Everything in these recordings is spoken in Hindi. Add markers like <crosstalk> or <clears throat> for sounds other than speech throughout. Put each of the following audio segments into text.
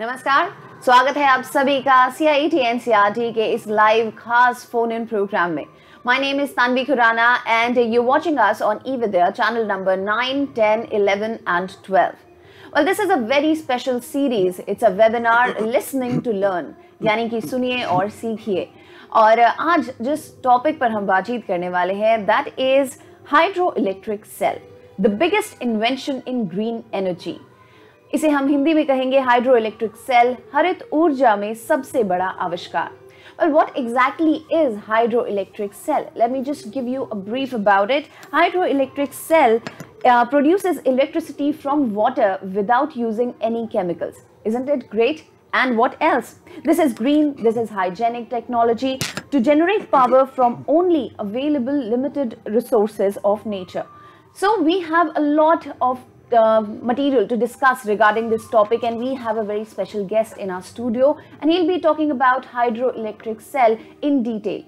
नमस्कार स्वागत है आप सभी का C I T N C R T के इस लाइव खास फोन इन प्रोग्राम में my name is Tanvi Khurana and you watching us on e Vidya channel number nine ten eleven and twelve well this is a very special series it's a webinar listening to learn यानी कि सुनिए और सीखिए और आज जिस टॉपिक पर हम बातचीत करने वाले हैं that is hydro electric cell the biggest invention in green energy इसे हम हिंदी में कहेंगे हाइड्रो इलेक्ट्रिक सेल हरित ऊर्जा में सबसे बड़ा आविष्कार Well, what exactly is hydroelectric cell? Let me just give you a brief about it. Hydroelectric cell uh, produces electricity from water without using any chemicals. Isn't it great? And what else? This is green, this is hygienic technology to generate power from only available limited resources of nature. So we have a lot of uh, material to discuss regarding this topic and we have a very special guest in our studio and he'll be talking about hydroelectric cell in detail.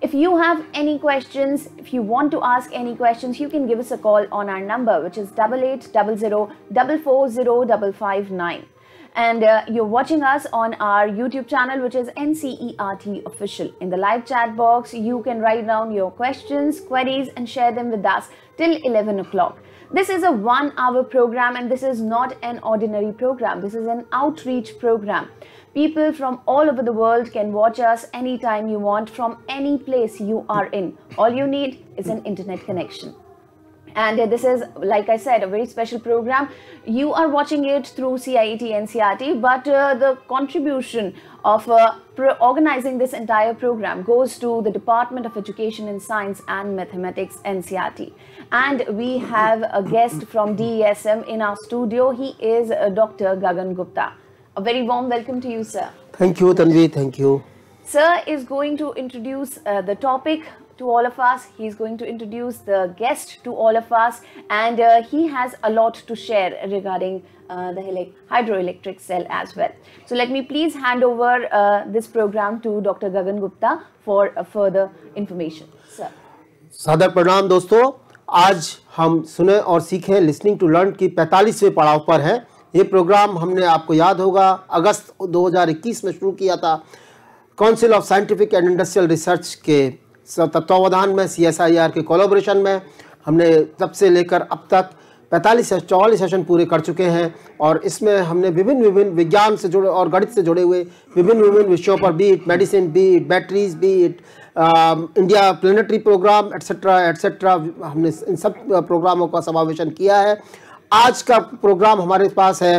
If you have any questions, if you want to ask any questions, you can give us a call on our number which is 8800 and uh, you're watching us on our YouTube channel, which is NCERT Official. In the live chat box, you can write down your questions, queries, and share them with us till 11 o'clock. This is a one hour program and this is not an ordinary program. This is an outreach program. People from all over the world can watch us anytime you want from any place you are in. All you need is an internet connection and uh, this is like i said a very special program you are watching it through ciet and crt but uh, the contribution of uh, organizing this entire program goes to the department of education in science and mathematics ncrt and we have a guest from desm in our studio he is uh, dr gagan gupta a very warm welcome to you sir thank you tanvi thank you Sir is going to introduce uh, the topic to all of us. He's going to introduce the guest to all of us, and uh, he has a lot to share regarding uh, the hydroelectric cell as well. So, let me please hand over uh, this program to Dr. Gagan Gupta for uh, further information. Sir. सादर प्रणाम दोस्तों आज हम सुने और सीखें लिसनिंग टू लर्न की 45वें पड़ाव पर हैं ये प्रोग्राम हमने आपको याद होगा अगस्त 2021 में शुरू किया था council of scientific and industrial research के तत्वावधान में सी एस आई आर के कोलोब्रेशन में हमने तब से लेकर अब तक पैंतालीस से चौवालीस सेशन पूरे कर चुके हैं और इसमें हमने विभिन्न विभिन्न विज्ञान से जुड़े और गणित से जुड़े हुए विभिन्न विभिन्न विषयों पर B it medicine B it batteries B it India planetary programme etcetera etcetera हमने इन सब प्रोग्रामों uh, का समावेशन किया है आज का प्रोग्राम हमारे पास है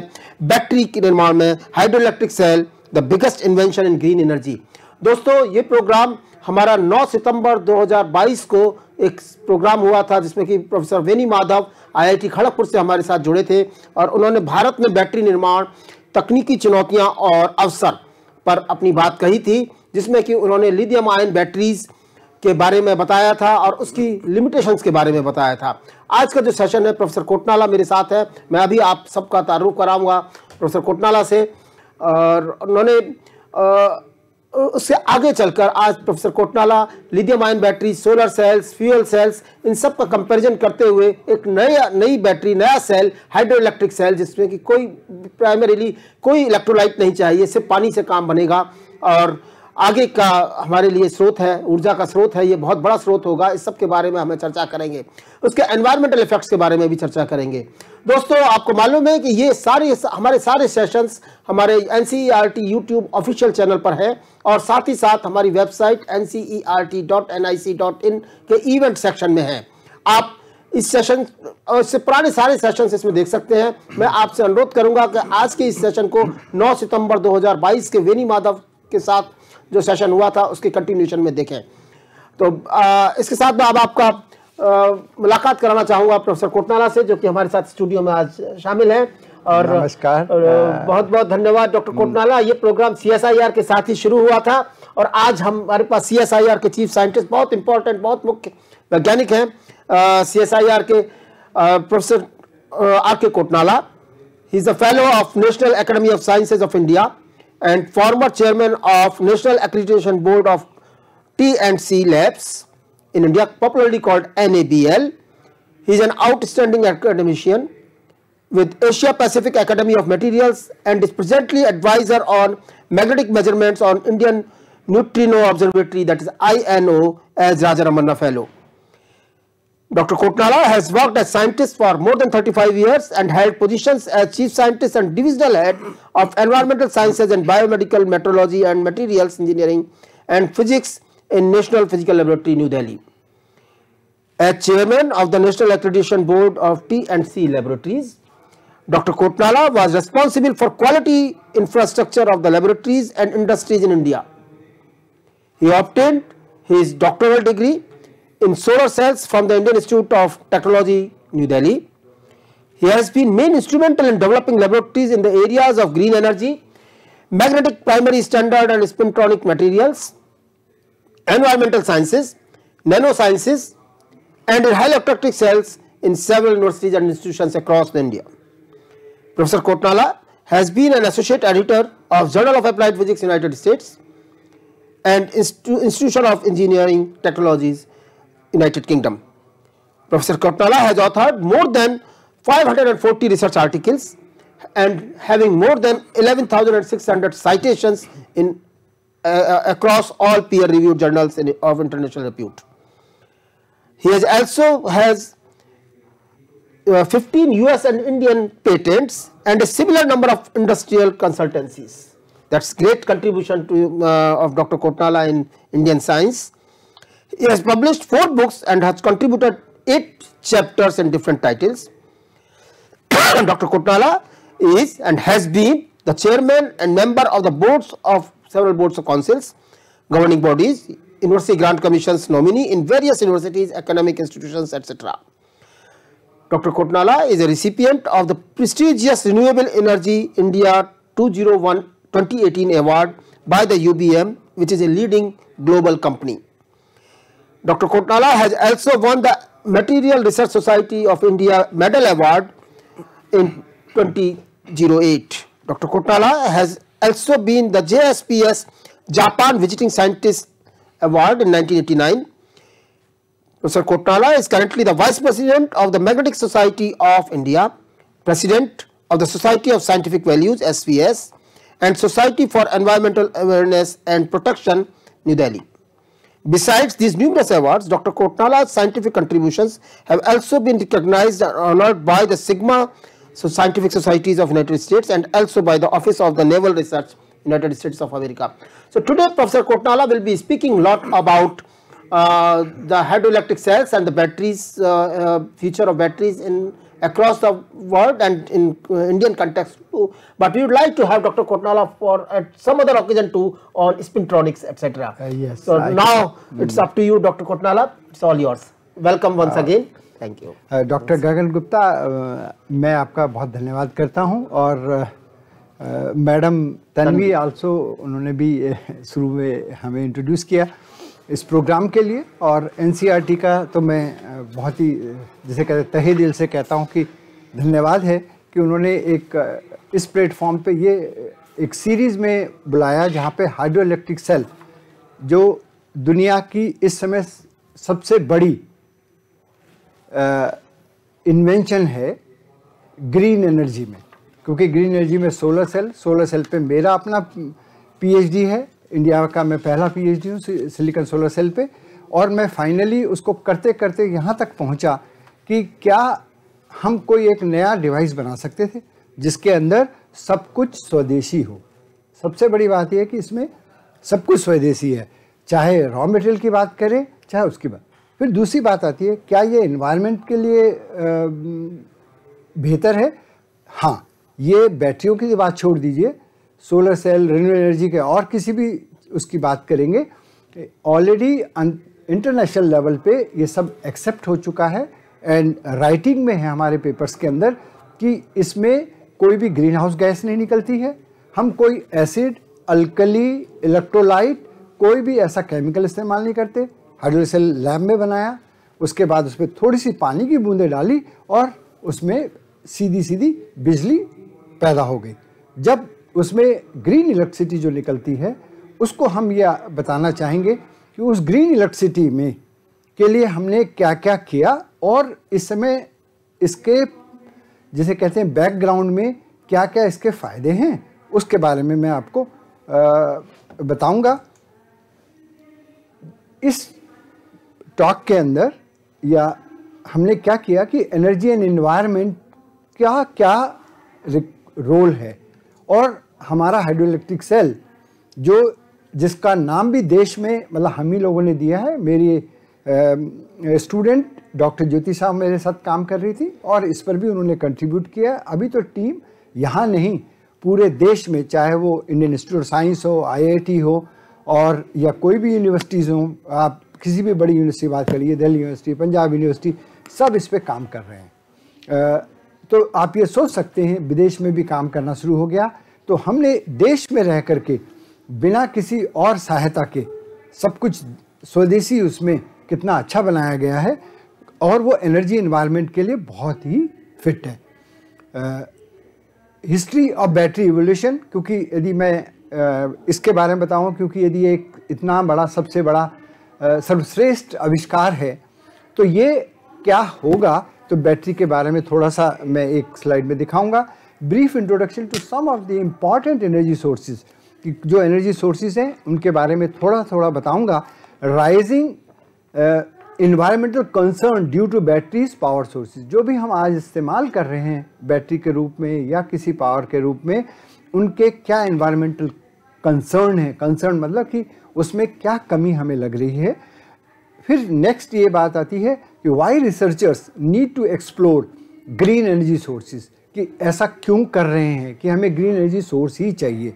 बैटरी के निर्माण में hydro electric cell the biggest invention in green energy दोस्तों ये प्रोग्राम हमारा 9 सितंबर 2022 को एक प्रोग्राम हुआ था जिसमें कि प्रोफेसर वेनी माधव आईआईटी खड़गपुर से हमारे साथ जुड़े थे और उन्होंने भारत में बैटरी निर्माण तकनीकी चुनौतियां और अवसर पर अपनी बात कही थी जिसमें कि उन्होंने लिथियम आयन बैटरीज के बारे में बताया था और उसकी लिमिटेशंस के बारे में बताया था आज का जो सेशन है प्रोफेसर कोटनाला मेरे साथ है मैं अभी आप सबका तारुफ कराऊंगा प्रोफेसर कोटनाला से और उन्होंने उससे आगे चलकर आज professor Kotnala lithium ion battery solar cells fuel cells इन सब का कंपैरिजन करते हुए एक नया नई बैटरी नया सेल हाइड्रो इलेक्ट्रिक सेल जिसमें कि कोई प्राइमरीली कोई इलेक्ट्रोलाइट नहीं चाहिए सिर्फ पानी से काम बनेगा और आगे का हमारे लिए स्रोत है ऊर्जा का स्रोत है ये बहुत बड़ा स्रोत होगा इस सब के बारे में हमें चर्चा करेंगे उसके एनवायरमेंटल इफेक्ट्स के बारे में भी चर्चा करेंगे दोस्तों आपको मालूम है कि ये सारे हमारे सारे सेशंस हमारे N C R T YouTube official channel पर है और साथ ही साथ हमारी website N C E R T dot N I C dot in के इवेंट सेक्शन में है आप इस सेशन से पुराने सारे सेशन इसमें देख सकते हैं मैं आपसे अनुरोध करूंगा कि आज के इस सेशन को 9 सितंबर 2022 के वेनी माधव के साथ जो सेशन हुआ था उसकी कंटिन्यूशन में देखें तो आ, इसके साथ में अब आपका आ, मुलाकात कराना चाहूँगा प्रोफेसर कोटनाला से जो कि हमारे साथ स्टूडियो में आज शामिल हैं और नमस्कार और बहुत बहुत धन्यवाद डॉक्टर कोटनाला ये प्रोग्राम सी के साथ ही शुरू हुआ था और आज हमारे पास सी के चीफ साइंटिस्ट बहुत इंपॉर्टेंट बहुत मुख्य वैज्ञानिक हैं आर के professor R K Kotnala he is a fellow of national academy of sciences of India and former chairman of National Accreditation Board of T&C Labs in India popularly called NABL. He is an outstanding academician with Asia Pacific Academy of Materials and is presently advisor on magnetic measurements on Indian Neutrino Observatory that is INO as Rajaraman Fellow. Dr. Kotnala has worked as scientist for more than 35 years and held positions as chief scientist and divisional head of environmental sciences and biomedical metrology and materials engineering and physics in National Physical Laboratory, New Delhi. As chairman of the National Accreditation Board of T&C Laboratories, Dr. Kotnala was responsible for quality infrastructure of the laboratories and industries in India. He obtained his doctoral degree in solar cells from the Indian Institute of Technology, New Delhi. He has been main instrumental in developing laboratories in the areas of green energy, magnetic primary standard and spintronic materials, environmental sciences, nanosciences and in electric cells in several universities and institutions across India. Professor Kotnala has been an associate editor of Journal of Applied Physics United States and Institution of Engineering Technologies United Kingdom. Professor Kotnala has authored more than 540 research articles and having more than 11,600 citations in uh, uh across all peer reviewed journals in, of international repute. He has also has uh, 15 US and Indian patents and a similar number of industrial consultancies. That's great contribution to uh, of Dr. Kotnala in Indian science he has published four books and has contributed eight chapters in different titles. <coughs> Dr. Kotnala is and has been the chairman and member of the boards of several boards of councils, governing bodies, university grant commissions nominee in various universities, academic institutions, etc. Dr. Kotnala is a recipient of the prestigious Renewable Energy India 201 2018 award by the UBM, which is a leading global company. Dr. Kotnala has also won the Material Research Society of India Medal Award in 2008. Dr. Kotnala has also been the JSPS Japan Visiting Scientist Award in 1989. Professor Kotnala is currently the Vice President of the Magnetic Society of India, President of the Society of Scientific Values SVS and Society for Environmental Awareness and Protection, New Delhi. Besides these numerous awards, Dr. Kotnala's scientific contributions have also been recognized and honored by the Sigma so Scientific Societies of United States and also by the Office of the Naval Research United States of America. So today Professor Kotnala will be speaking a lot about uh, the hydroelectric cells and the batteries, uh, uh, future of batteries in across the world and in uh, Indian context too. But we would like to have Dr. Kotnala for at some other occasion too on spintronics etc. Uh, yes. So I now can. it's mm. up to you Dr. Kotnala, it's all yours. Welcome once uh, again. Thank you. Uh, Dr. Gagan Gupta, uh, मैं आपका बहुत धन्यवाद करता हूँ और मैडम तन्वी आल्सो उन्होंने भी शुरू में हमें इंट्रोड्यूस किया इस प्रोग्राम के लिए और एन e का तो मैं बहुत ही जैसे कहते तहे दिल से कहता हूँ कि धन्यवाद है कि उन्होंने एक इस प्लेटफॉर्म पे ये एक सीरीज़ में बुलाया जहाँ पे हाइड्रो इलेक्ट्रिक सेल जो दुनिया की इस समय सबसे बड़ी इन्वेंशन है ग्रीन एनर्जी में क्योंकि ग्रीन एनर्जी में सोलर सेल सोलर सेल पे मेरा अपना पीएचडी है इंडिया का मैं पहला पी डी हूँ सिलिकन सोलर सेल पे और मैं फाइनली उसको करते करते यहाँ तक पहुँचा कि क्या हम कोई एक नया डिवाइस बना सकते थे जिसके अंदर सब कुछ स्वदेशी हो सबसे बड़ी बात यह कि इसमें सब कुछ स्वदेशी है चाहे रॉ मटेरियल की बात करें चाहे उसकी बात फिर दूसरी बात आती है क्या ये इन्वायरमेंट के लिए बेहतर है हाँ ये बैटरियों की बात छोड़ दीजिए सोलर सेल रिन्यूएबल एनर्जी के और किसी भी उसकी बात करेंगे ऑलरेडी इंटरनेशनल लेवल पे ये सब एक्सेप्ट हो चुका है एंड राइटिंग में है हमारे पेपर्स के अंदर कि इसमें कोई भी ग्रीन हाउस गैस नहीं निकलती है हम कोई एसिड अल्कली इलेक्ट्रोलाइट कोई भी ऐसा केमिकल इस्तेमाल नहीं करते हाइड्रोसेल लैब में बनाया उसके बाद उसमें थोड़ी सी पानी की बूंदें डाली और उसमें सीधी सीधी बिजली पैदा हो गई जब उसमें ग्रीन इलेक्ट्रिसिटी जो निकलती है उसको हम यह बताना चाहेंगे कि उस ग्रीन इलेक्ट्रिसिटी में के लिए हमने क्या क्या किया और इस समय इसके जिसे कहते हैं बैकग्राउंड में क्या क्या इसके फ़ायदे हैं उसके बारे में मैं आपको बताऊंगा इस टॉक के अंदर या हमने क्या किया कि एनर्जी एंड एनवायरनमेंट क्या क्या रोल है और हमारा हाइड्रोइलेक्ट्रिक सेल जो जिसका नाम भी देश में मतलब हम ही लोगों ने दिया है मेरी स्टूडेंट डॉक्टर ज्योति साहब मेरे साथ काम कर रही थी और इस पर भी उन्होंने कंट्रीब्यूट किया अभी तो टीम यहाँ नहीं पूरे देश में चाहे वो इंडियन इंस्टीट्यूट ऑफ साइंस हो आईआईटी हो और या कोई भी यूनिवर्सिटीज़ हो आप किसी भी बड़ी यूनिवर्सिटी बात करिए दिल्ली यूनिवर्सिटी पंजाब यूनिवर्सिटी सब इस पर काम कर रहे हैं तो आप ये सोच सकते हैं विदेश में भी काम करना शुरू हो गया तो हमने देश में रह कर के बिना किसी और सहायता के सब कुछ स्वदेशी उसमें कितना अच्छा बनाया गया है और वो एनर्जी इन्वायरमेंट के लिए बहुत ही फिट है हिस्ट्री ऑफ बैटरी एवोल्यूशन क्योंकि यदि मैं uh, इसके बारे में बताऊं क्योंकि यदि एक इतना बड़ा सबसे बड़ा uh, सर्वश्रेष्ठ आविष्कार है तो ये क्या होगा तो बैटरी के बारे में थोड़ा सा मैं एक स्लाइड में दिखाऊंगा brief introduction to some of the important energy sources जो एनर्जी सोर्सेज हैं उनके बारे में थोड़ा थोड़ा बताऊंगा rising environmental concern due to batteries power sources जो भी हम आज इस्तेमाल कर रहे हैं बैटरी के रूप में या किसी पावर के रूप में उनके क्या इन्वायरमेंटल कंसर्न है कंसर्न मतलब कि उसमें क्या कमी हमें लग रही है फिर नेक्स्ट ये बात आती है कि why researchers need to explore green energy sources कि ऐसा क्यों कर रहे हैं कि हमें ग्रीन एनर्जी सोर्स ही चाहिए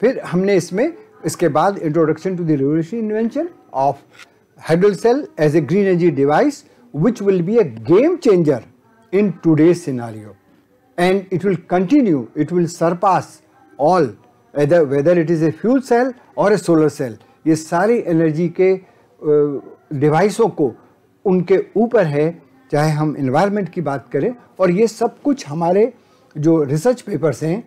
फिर हमने इसमें इसके बाद introduction to the revolution invention of हाइड्रोल cell as a green energy device which will be a game changer in today scenario and it will continue it will surpass all whether it is a fuel cell और ए सोलर सेल ये सारी एनर्जी के डिवाइसों को उनके ऊपर है चाहे हम इन्वायरमेंट की बात करें और ये सब कुछ हमारे जो रिसर्च पेपर्स हैं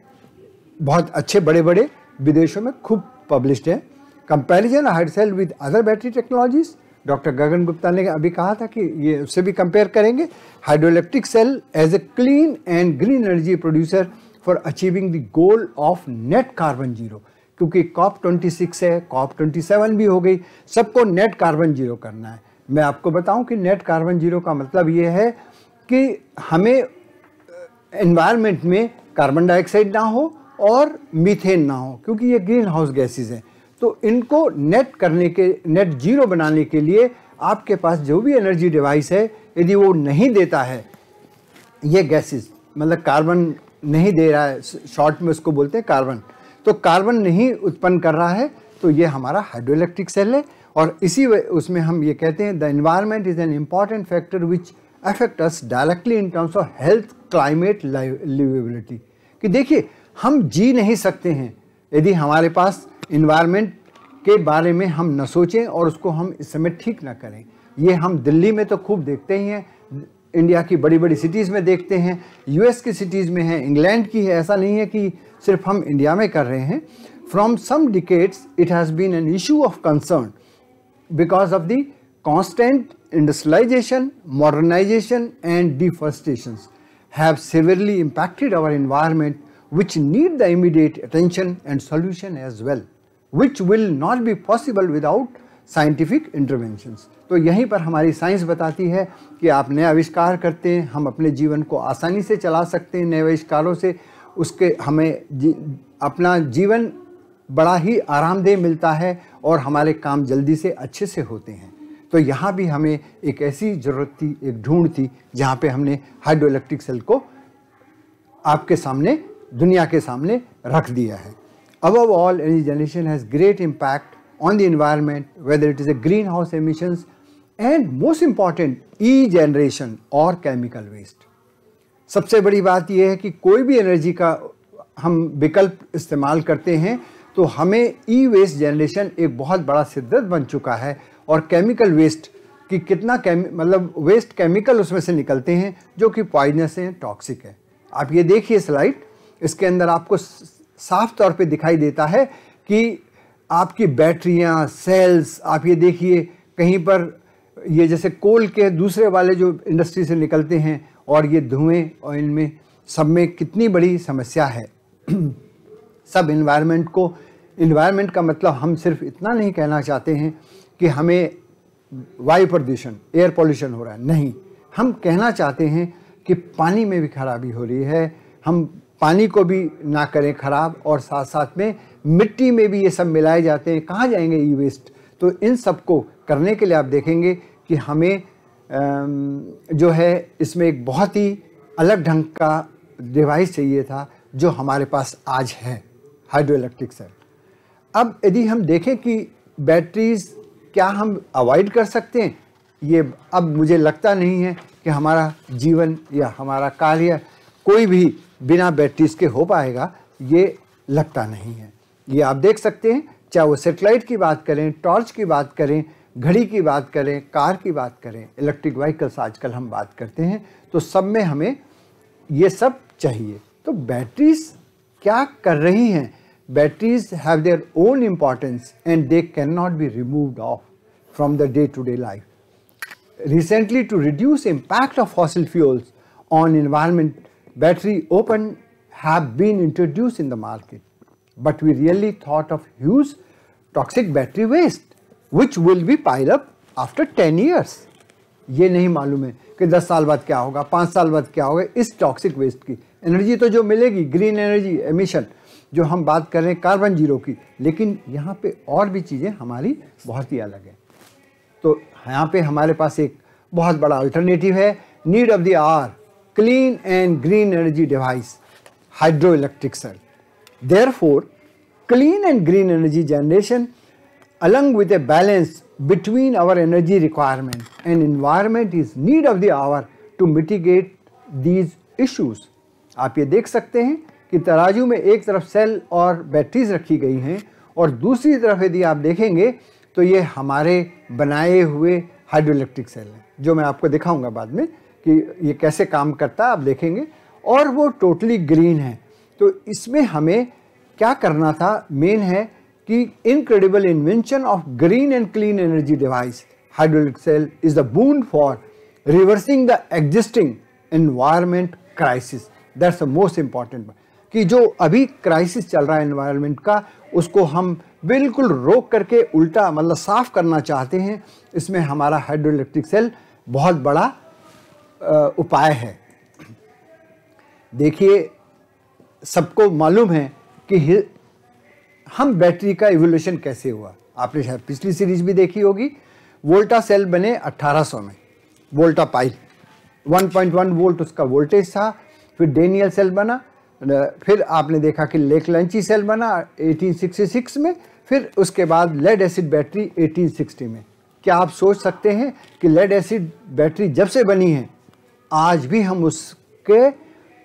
बहुत अच्छे बड़े बड़े विदेशों में खूब पब्लिश्ड हैं कंपैरिजन हाइड cell with other battery technologies doctor Gagan Gupta ने अभी कहा था कि ये उससे भी कंपेयर करेंगे hydroelectric cell as a clean and green energy producer for achieving the goal of net carbon zero क्योंकि कॉप ट्वेंटी सिक्स है कॉप ट्वेंटी सेवन भी हो गई सबको नेट कार्बन जीरो करना है मैं आपको बताऊं कि नेट कार्बन जीरो का मतलब ये है कि हमें एनवायरनमेंट में कार्बन डाइऑक्साइड ना हो और मीथेन ना हो क्योंकि ये ग्रीन हाउस गैसेज हैं तो इनको नेट करने के नेट जीरो बनाने के लिए आपके पास जो भी एनर्जी डिवाइस है यदि वो नहीं देता है ये गैसेज मतलब कार्बन नहीं दे रहा है शॉर्ट में उसको बोलते हैं कार्बन तो कार्बन नहीं उत्पन्न कर रहा है तो ये हमारा हाइड्रोइलेक्ट्रिक सेल है और इसी उसमें हम ये कहते हैं the environment is an important factor which affect us directly in terms of health climate liveability कि देखिए हम जी नहीं सकते हैं यदि हमारे पास इन्वायरमेंट के बारे में हम न सोचें और उसको हम इस समय ठीक ना करें ये हम दिल्ली में तो खूब देखते ही हैं इंडिया की बड़ी बड़ी सिटीज़ में देखते हैं यूएस की सिटीज़ में है इंग्लैंड की है ऐसा नहीं है कि सिर्फ हम इंडिया में कर रहे हैं from some decades it has been an issue of concern because of the constant industrialisation modernisation and deforestation have severely impacted our environment which need the immediate attention and solution as well which will not be possible without scientific intervention तो यहीं पर हमारी साइंस बताती है कि आप नया आविष्कार करते हैं हम अपने जीवन को आसानी से चला सकते हैं नए आविष्कारों से उसके हमें जी, अपना जीवन बड़ा ही आरामदेह मिलता है और हमारे काम जल्दी से अच्छे से होते हैं तो यहाँ भी हमें एक ऐसी ज़रूरत थी एक ढूंढ थी जहाँ पे हमने हाइड्रो इलेक्ट्रिक सेल को आपके सामने दुनिया के सामने रख दिया है above all any generation has great impact on the environment whether it is a greenhouse emissions and most important e generation और केमिकल वेस्ट सबसे बड़ी बात यह है कि कोई भी एनर्जी का हम विकल्प इस्तेमाल करते हैं तो हमें ई वेस्ट जनरेशन एक बहुत बड़ा शिद्दत बन चुका है और केमिकल वेस्ट कि कितना मतलब वेस्ट केमिकल उसमें से निकलते हैं जो कि पॉइजनस हैं टॉक्सिक है आप ये देखिए स्लाइड इसके अंदर आपको साफ तौर पे दिखाई देता है कि आपकी बैटरियाँ सेल्स आप ये देखिए कहीं पर ये जैसे कोल के दूसरे वाले जो इंडस्ट्री से निकलते हैं और ये धुएं और इनमें सब में कितनी बड़ी समस्या है <clears throat> सब इन्वायरमेंट को इन्वायरमेंट का मतलब हम सिर्फ इतना नहीं कहना चाहते हैं कि हमें वायु प्रदूषण एयर पॉल्यूशन हो रहा है नहीं हम कहना चाहते हैं कि पानी में भी खराबी हो रही है हम पानी को भी ना करें खराब और साथ साथ में मिट्टी में भी ये सब मिलाए जाते हैं कहाँ जाएंगे ई वेस्ट तो इन सब को करने के लिए आप देखेंगे कि हमें जो है इसमें एक बहुत ही अलग ढंग का डिवाइस चाहिए था जो हमारे पास आज है हाइड्रो इलेक्ट्रिक सेल अब यदि हम देखें कि बैटरीज क्या हम अवॉइड कर सकते हैं ये अब मुझे लगता नहीं है कि हमारा जीवन या हमारा कार्य कोई भी बिना बैटरीज के हो पाएगा ये लगता नहीं है ये आप देख सकते हैं चाहे वो सेटेलाइट की बात करें टॉर्च की बात करें घड़ी की बात करें कार की बात करें इलेक्ट्रिक व्हीकल्स आजकल हम बात करते हैं तो सब में हमें ये सब चाहिए तो बैटरीज क्या कर रही हैं batteries have their own importance and they can not be removed off from the day to day life recently to reduce impact of fossil fuels on environment battery open have been introduce in the market but we really thought of use toxic battery waste which will be pile up after ten years ये नहीं मालूम है कि दस साल बाद क्या होगा पाँच साल बाद क्या होगा इस टॉक्सिक वेस्ट की एनर्जी तो जो मिलेगी ग्रीन एनर्जी एमिशन जो हम बात कर रहे हैं कार्बन जीरो की लेकिन यहाँ पे और भी चीज़ें हमारी बहुत ही अलग है तो यहाँ पे हमारे पास एक बहुत बड़ा अल्टरनेटिव है need of the are clean and green energy device hydro electric cell their clean and green energy generation along with a balance between our energy requirement and environment is need of the hour to mitigate these issues. आप ये देख सकते हैं कि तराजू में एक तरफ सेल और बैटरीज रखी गई हैं और दूसरी तरफ यदि आप देखेंगे तो ये हमारे बनाए हुए हाइड्रोइलेक्ट्रिक सेल हैं जो मैं आपको दिखाऊंगा बाद में कि ये कैसे काम करता है आप देखेंगे और वो टोटली ग्रीन है तो इसमें हमें क्या करना था मेन है कि incredible invention of green and clean energy device hydraulic cell is the boon for reversing the existing environment crisis that's the most important कि जो अभी क्राइसिस चल रहा है एनवायरमेंट का उसको हम बिल्कुल रोक करके उल्टा मतलब साफ करना चाहते हैं इसमें हमारा हाइड्रो इलेक्ट्रिक सेल बहुत बड़ा उपाय है देखिए सबको मालूम है कि हम बैटरी का इवोल्यूशन कैसे हुआ आपने शायद पिछली सीरीज भी देखी होगी वोल्टा सेल बने 1800 में वोल्टा पाइल 1.1 वोल्ट उसका वोल्टेज था फिर डेनियल सेल बना फिर आपने देखा कि लेक लंची सेल बना 1866 में फिर उसके बाद लेड एसिड बैटरी 1860 में क्या आप सोच सकते हैं कि लेड एसिड बैटरी जब से बनी है आज भी हम उसके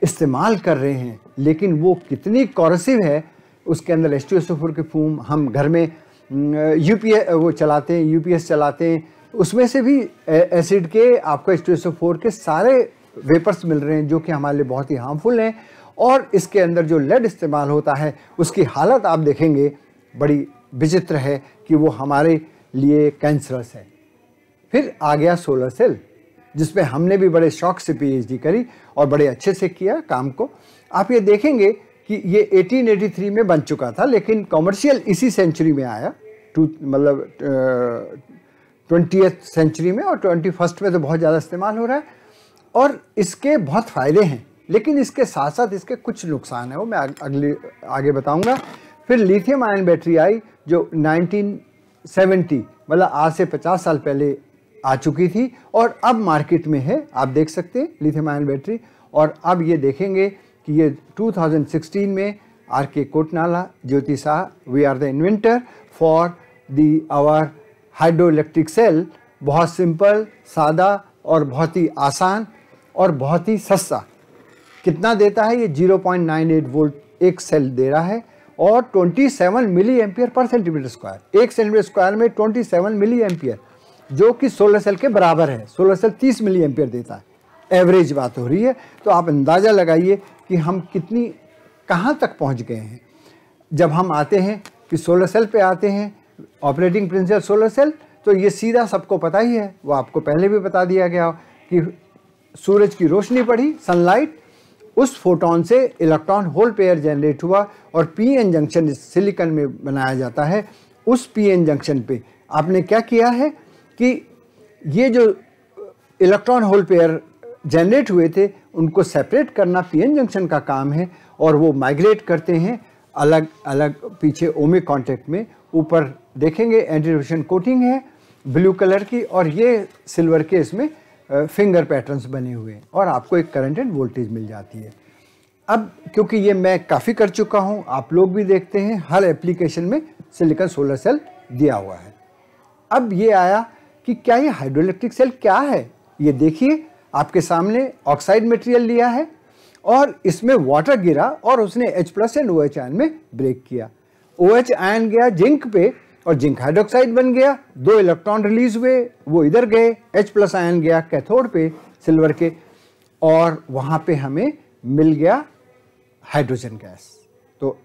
इस्तेमाल कर रहे हैं लेकिन वो कितनी कॉरसिव है उसके अंदर एच के फूम हम घर में यू वो चलाते हैं यू चलाते हैं उसमें से भी एसिड के आपको एच के सारे वेपर्स मिल रहे हैं जो कि हमारे लिए बहुत ही हार्मफुल हैं और इसके अंदर जो लेड इस्तेमाल होता है उसकी हालत आप देखेंगे बड़ी विचित्र है कि वो हमारे लिए कैंसरस है फिर आ गया सोलर सेल जिसमें हमने भी बड़े शौक से पीएचडी करी और बड़े अच्छे से किया काम को आप ये देखेंगे कि ये 1883 में बन चुका था लेकिन कॉमर्शियल इसी सेंचुरी में आया टू मतलब ट्वेंटी सेंचुरी में और ट्वेंटी फर्स्ट में तो बहुत ज़्यादा इस्तेमाल हो रहा है और इसके बहुत फ़ायदे हैं लेकिन इसके साथ साथ इसके कुछ नुकसान हैं वो मैं अगले आगे बताऊंगा फिर लिथियम आयन बैटरी आई जो 1970 मतलब आज से 50 साल पहले आ चुकी थी और अब मार्केट में है आप देख सकते हैं लिथियम आयन बैटरी और अब ये देखेंगे कि ये 2016 में R K Kotnala Jyoti Shah we are the inventor for the our hydro electric cell बहुत सिंपल सादा और बहुत ही आसान और बहुत ही सस्ता कितना देता है ये 0.98 वोल्ट एक सेल दे रहा है और 27 milli ampere per centimetre square एक सेंटीमीटर स्क्वायर में 27 मिली एम्पियर जो कि सोलर सेल के बराबर है सोलर सेल 30 मिली एम्पियर देता है एवरेज बात हो रही है तो आप अंदाज़ा लगाइए कि हम कितनी कहाँ तक पहुँच गए हैं जब हम आते हैं कि सोलर सेल पे आते हैं ऑपरेटिंग प्रिंसिपल सोलर सेल तो ये सीधा सबको पता ही है वो आपको पहले भी बता दिया गया कि सूरज की रोशनी पड़ी सनलाइट उस फोटोन से इलेक्ट्रॉन होल पेयर जनरेट हुआ और पी एन जंक्शन सिलिकन में बनाया जाता है उस पी एन जंक्शन पे आपने क्या किया है कि ये जो इलेक्ट्रॉन होल पेयर जनरेट हुए थे उनको सेपरेट करना पीएन जंक्शन का काम है और वो माइग्रेट करते हैं अलग अलग पीछे ओमे कांटेक्ट में ऊपर देखेंगे एंटी कोटिंग है ब्लू कलर की और ये सिल्वर के इसमें फिंगर पैटर्न्स बने हुए हैं और आपको एक करंट एंड वोल्टेज मिल जाती है अब क्योंकि ये मैं काफ़ी कर चुका हूँ आप लोग भी देखते हैं हर एप्लीकेशन में सिलिकन सोलर सेल दिया हुआ है अब ये आया कि क्या ये हाइड्रोलैक्ट्रिक सेल क्या है ये देखिए आपके सामने ऑक्साइड मटेरियल लिया है और इसमें वाटर गिरा और उसने H plus and O H ion में ब्रेक किया ओ एच आयन गया जिंक पे और जिंक हाइड्रोक्साइड बन गया दो इलेक्ट्रॉन रिलीज हुए वो इधर गए H प्लस आयन गया कैथोड पे सिल्वर के और वहां पे हमें मिल गया हाइड्रोजन गैस तो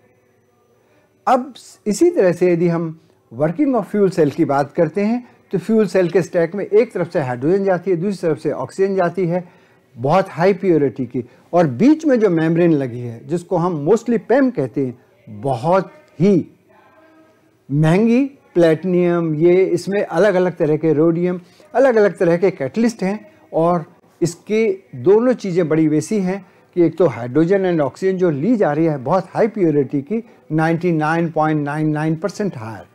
अब इसी तरह से यदि हम वर्किंग ऑफ फ्यूल सेल की बात करते हैं तो फ्यूल सेल के स्टैक में एक तरफ से हाइड्रोजन जाती है दूसरी तरफ से ऑक्सीजन जाती है बहुत हाई प्योरिटी की और बीच में जो मेम्ब्रेन लगी है जिसको हम मोस्टली पेम कहते हैं बहुत ही महंगी प्लेटिनियम ये इसमें अलग अलग तरह के रोडियम अलग अलग तरह के कैटलिस्ट हैं और इसके दोनों चीज़ें बड़ी वैसी हैं कि एक तो हाइड्रोजन एंड ऑक्सीजन जो ली जा रही है बहुत हाई प्योरिटी की 99.99 परसेंट हायर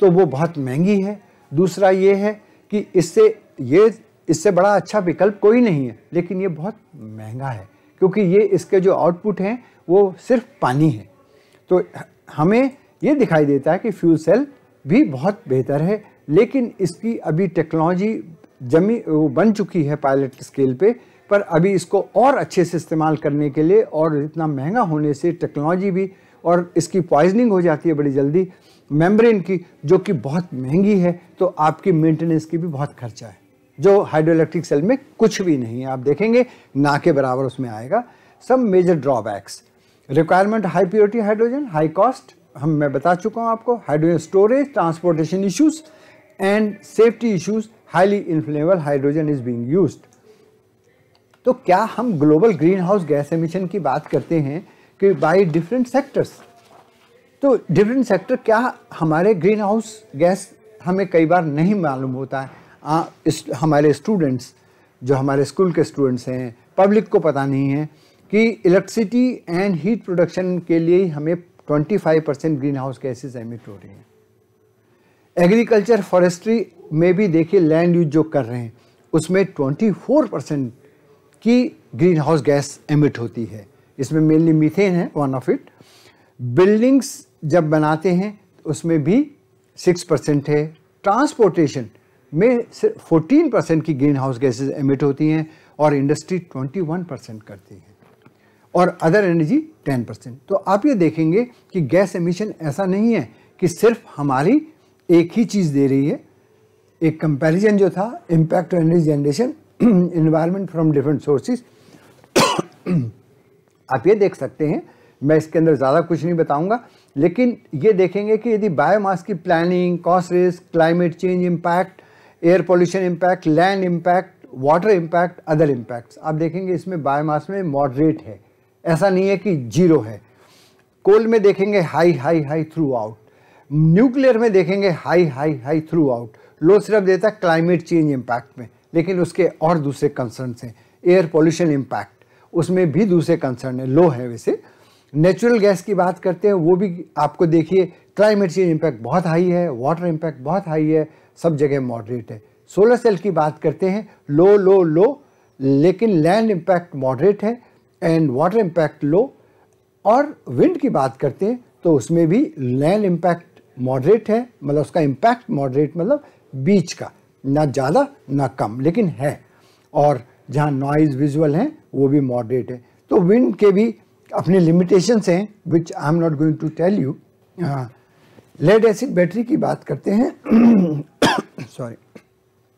तो वो बहुत महंगी है दूसरा ये है कि इससे ये इससे बड़ा अच्छा विकल्प कोई नहीं है लेकिन ये बहुत महंगा है क्योंकि ये इसके जो आउटपुट हैं वो सिर्फ पानी है तो हमें ये दिखाई देता है कि फ्यूल सेल भी बहुत बेहतर है लेकिन इसकी अभी टेक्नोलॉजी जमी वो बन चुकी है पायलट स्केल पे पर अभी इसको और अच्छे से इस्तेमाल करने के लिए और इतना महंगा होने से टेक्नोलॉजी भी और इसकी पॉइजनिंग हो जाती है बड़ी जल्दी मेम्ब्रेन की जो कि बहुत महंगी है तो आपकी मेंटेनेंस की भी बहुत खर्चा है जो हाइड्रो इलेक्ट्रिक सेल में कुछ भी नहीं है आप देखेंगे ना के बराबर उसमें आएगा some major drawbacks requirement high purity hydrogen high cost हम मैं बता चुका हूँ आपको hydrogen storage transportation issues and safety issues highly inflammable hydrogen is being used तो क्या हम global greenhouse gas emission की बात करते हैं कि बाई डिफरेंट सेक्टर्स तो डिफरेंट सेक्टर क्या हमारे ग्रीन हाउस गैस हमें कई बार नहीं मालूम होता है आ, इस, हमारे स्टूडेंट्स जो हमारे स्कूल के स्टूडेंट्स हैं पब्लिक को पता नहीं है कि इलेक्ट्रिसिटी एंड हीट प्रोडक्शन के लिए हमें 25 percent greenhouse gases emit हो रही हैं एग्रीकल्चर फॉरेस्ट्री में भी देखिए लैंड यूज जो कर रहे हैं उसमें 24 परसेंट की ग्रीन हाउस गैस एमिट होती है इसमें मेनली मीथेन है वन ऑफ इट बिल्डिंग्स जब बनाते हैं तो उसमें भी सिक्स परसेंट है ट्रांसपोर्टेशन में सिर्फ फोर्टीन परसेंट की ग्रीन हाउस गैसेज एमिट होती हैं और इंडस्ट्री ट्वेंटी वन परसेंट करती है और अदर एनर्जी टेन परसेंट तो आप ये देखेंगे कि गैस एमिशन ऐसा नहीं है कि सिर्फ हमारी एक ही चीज़ दे रही है एक कंपैरिजन जो था impact of energy generation environment from different sources आप ये देख सकते हैं मैं इसके अंदर ज़्यादा कुछ नहीं बताऊँगा लेकिन ये देखेंगे कि यदि बायोमास की planning causes climate change impact air pollution impact land impact water impact other impacts आप देखेंगे इसमें बायोमास में मॉडरेट है ऐसा नहीं है कि जीरो है कोल में देखेंगे high high high throughout nuclear में देखेंगे high high high throughout low सिर्फ देता है क्लाइमेट चेंज इम्पैक्ट में लेकिन उसके और दूसरे कंसर्न हैं एयर पोल्यूशन इम्पैक्ट उसमें भी दूसरे कंसर्न है लो है वैसे नेचुरल गैस की बात करते हैं वो भी आपको देखिए क्लाइमेट चेंज इम्पैक्ट बहुत हाई है वाटर इम्पैक्ट बहुत हाई है सब जगह मॉडरेट है सोलर सेल की बात करते हैं लो लो लो लेकिन लैंड इम्पैक्ट मॉडरेट है एंड वाटर इम्पैक्ट लो और विंड की बात करते हैं तो उसमें भी लैंड इम्पैक्ट मॉडरेट है मतलब उसका इम्पैक्ट मॉडरेट मतलब बीच का ना ज़्यादा ना कम लेकिन है और जहाँ नॉइज़ विजुअल हैं वो भी मॉडरेट है तो विंड के भी अपने लिमिटेशंस हैं which I am not going to tell you lead acid battery की बात करते हैं सॉरी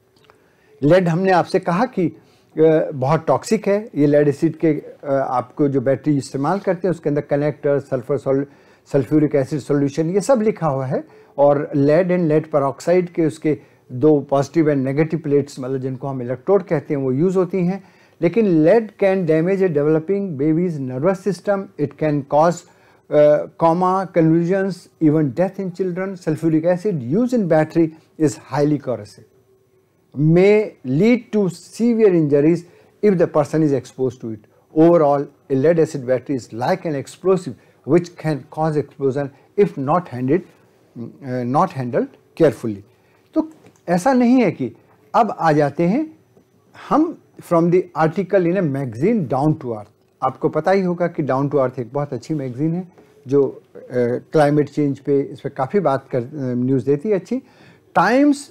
<coughs> लेड हमने आपसे कहा कि बहुत टॉक्सिक है ये लेड एसिड के आपको जो बैटरी इस्तेमाल करते हैं उसके अंदर कनेक्टर सल्फर सोल सल्फ्यूरिक एसिड सॉल्यूशन ये सब लिखा हुआ है और लेड एंड लेड परऑक्साइड के उसके दो पॉजिटिव एंड नेगेटिव प्लेट्स मतलब जिनको हम इलेक्ट्रोड कहते हैं वो यूज़ होती हैं लेकिन lead can damage a developing babies nervous system it can cause coma convulsions even death in children sulphuric acid use in battery is highly corrosive may lead to severe injuries if the person is expose to it overall a lead acid battery is like an explosive which can cause explosion if not handle not handle carefully तो ऐसा नहीं है कि अब आ जाते हैं हम from the article in a magazine down to earth आपको पता ही होगा कि डाउन टू अर्थ एक बहुत अच्छी मैगजीन है जो क्लाइमेट चेंज पे इस पर काफ़ी बात कर न्यूज़ देती है अच्छी Times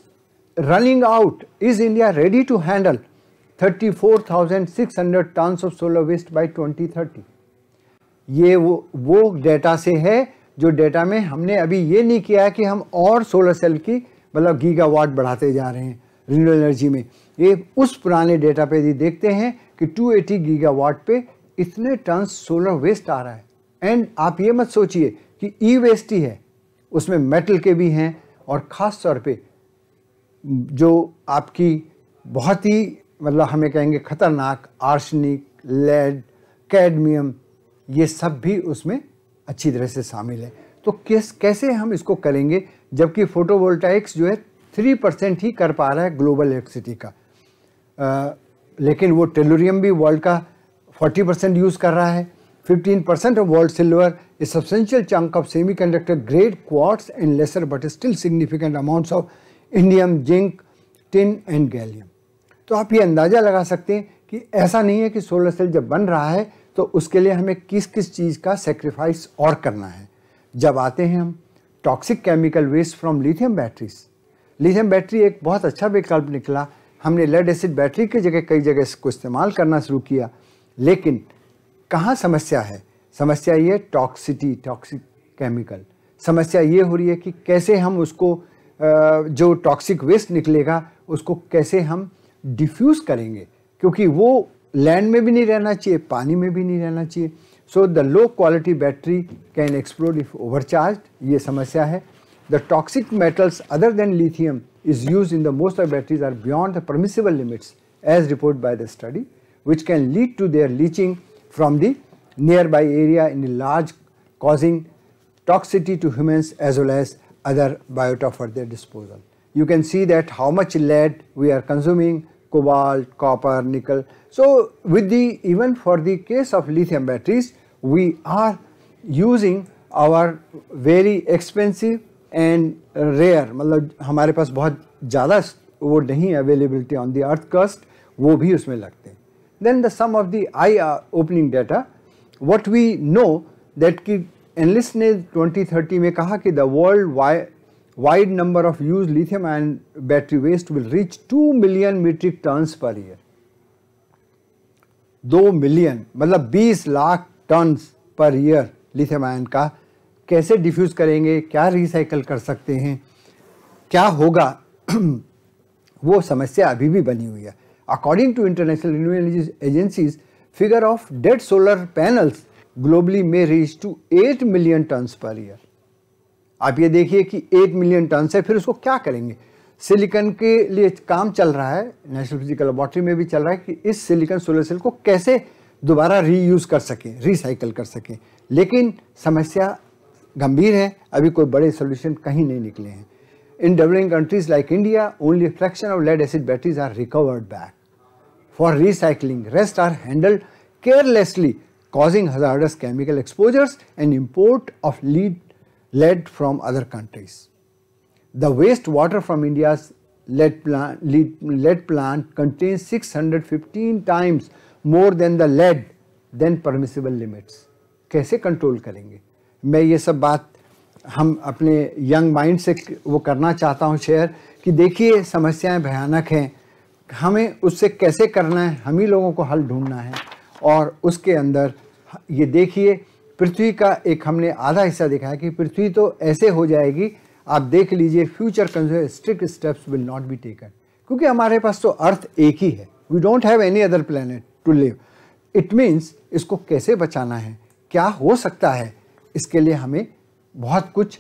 running out is India ready to handle 34,600 tonnes of solar waste by 2030 ये वो वो डेटा से है जो डेटा में हमने अभी ये नहीं किया है कि हम और सोलर सेल की मतलब गीगा वाट बढ़ाते जा रहे हैं रिन्यूएबल एनर्जी में ये उस पुराने डेटा पे यदि देखते हैं कि 280 गीगा पे इतने टन सोलर वेस्ट आ रहा है एंड आप ये मत सोचिए कि ई वेस्ट ही है उसमें मेटल के भी हैं और ख़ास तौर पे जो आपकी बहुत ही मतलब हमें कहेंगे खतरनाक आर्सनिक लेड कैडमियम ये सब भी उसमें अच्छी तरह से शामिल है तो किस कैसे हम इसको करेंगे जबकि फोटोवोल्टाइक्स जो है थ्री परसेंट ही कर पा रहा है ग्लोबल इलेक्ट्रिसिटी का लेकिन वो टेलोरियम भी वर्ल्ड का 40 परसेंट यूज़ कर रहा है 15 of world silver a substantial chunk of semiconductor grade quartz and lesser but still significant amounts of indium zinc tin and gallium तो आप ये अंदाज़ा लगा सकते हैं कि ऐसा नहीं है कि सोलर सेल जब बन रहा है तो उसके लिए हमें किस किस चीज़ का सेक्रीफाइस और करना है जब आते हैं हम toxic chemical waste from lithium batteries lithium battery एक बहुत अच्छा विकल्प निकला हमने लेड एसिड बैटरी की जगह कई जगह इसको इस्तेमाल करना शुरू किया लेकिन कहाँ समस्या है समस्या ये टॉक्सिटी टॉक्सिक केमिकल समस्या ये हो रही है कि कैसे हम उसको जो टॉक्सिक वेस्ट निकलेगा उसको कैसे हम डिफ्यूज़ करेंगे क्योंकि वो लैंड में भी नहीं रहना चाहिए पानी में भी नहीं रहना चाहिए so the low quality battery can explode if overcharge ये समस्या है the toxic metals other than lithium is used in the most of batteries are beyond the permissible limits as reported by the study which can lead to their leaching from the nearby area in large causing toxicity to humans as well as other biota for their disposal. You can see that how much lead we are consuming, cobalt, copper, nickel. So, with the even for the case of lithium batteries, we are using our very expensive and rare मतलब हमारे पास बहुत ज़्यादा वो नहीं अवेलेबिलिटी ऑन दी अर्थ कस्ट वो भी उसमें लगते हैं then the some of the eye opening data what we know that की एनलिस्ट ने 2030 में कहा कि the worldwide number of use lithium and battery waste will reach two million metric tonnes per year दो मिलियन मतलब 20 lakh tonnes per year lithium ion का कैसे डिफ्यूज़ करेंगे क्या रिसाइकल कर सकते हैं क्या होगा <clears throat> वो समस्या अभी भी बनी हुई है according to international renewable agencies figure of dead solar panels globally में reach to eight million tonnes per year आप ये देखिए कि एट मिलियन टन्स है फिर उसको क्या करेंगे सिलिकन के लिए काम चल रहा है नेशनल फिजिकल लेबॉर्ट्री में भी चल रहा है कि इस सिलिकन सोलर सेल को कैसे दोबारा रीयूज़ कर सकें रिसाइकल कर सकें लेकिन समस्या गंभीर है अभी कोई बड़े सोल्यूशन कहीं नहीं निकले हैं in developing countries like India only fraction of lead acid batteries are recovered back for recycling rest are handle carelessly causing hazardous chemical exposures and import of lead lead from other countries the waste water from India lead plant contain six hundred fifteen times more than the lead than permissible limits कैसे कंट्रोल करेंगे मैं ये सब बात हम अपने यंग माइंड से वो करना चाहता हूँ शेयर कि देखिए समस्याएं भयानक हैं हमें उससे कैसे करना है हम ही लोगों को हल ढूंढना है और उसके अंदर ये देखिए पृथ्वी का एक हमने आधा हिस्सा दिखाया कि पृथ्वी तो ऐसे हो जाएगी आप देख लीजिए future strict steps will not be taken क्योंकि हमारे पास तो अर्थ एक ही है we don't have any other planet to live it means इसको कैसे बचाना है क्या हो सकता है इसके लिए हमें बहुत कुछ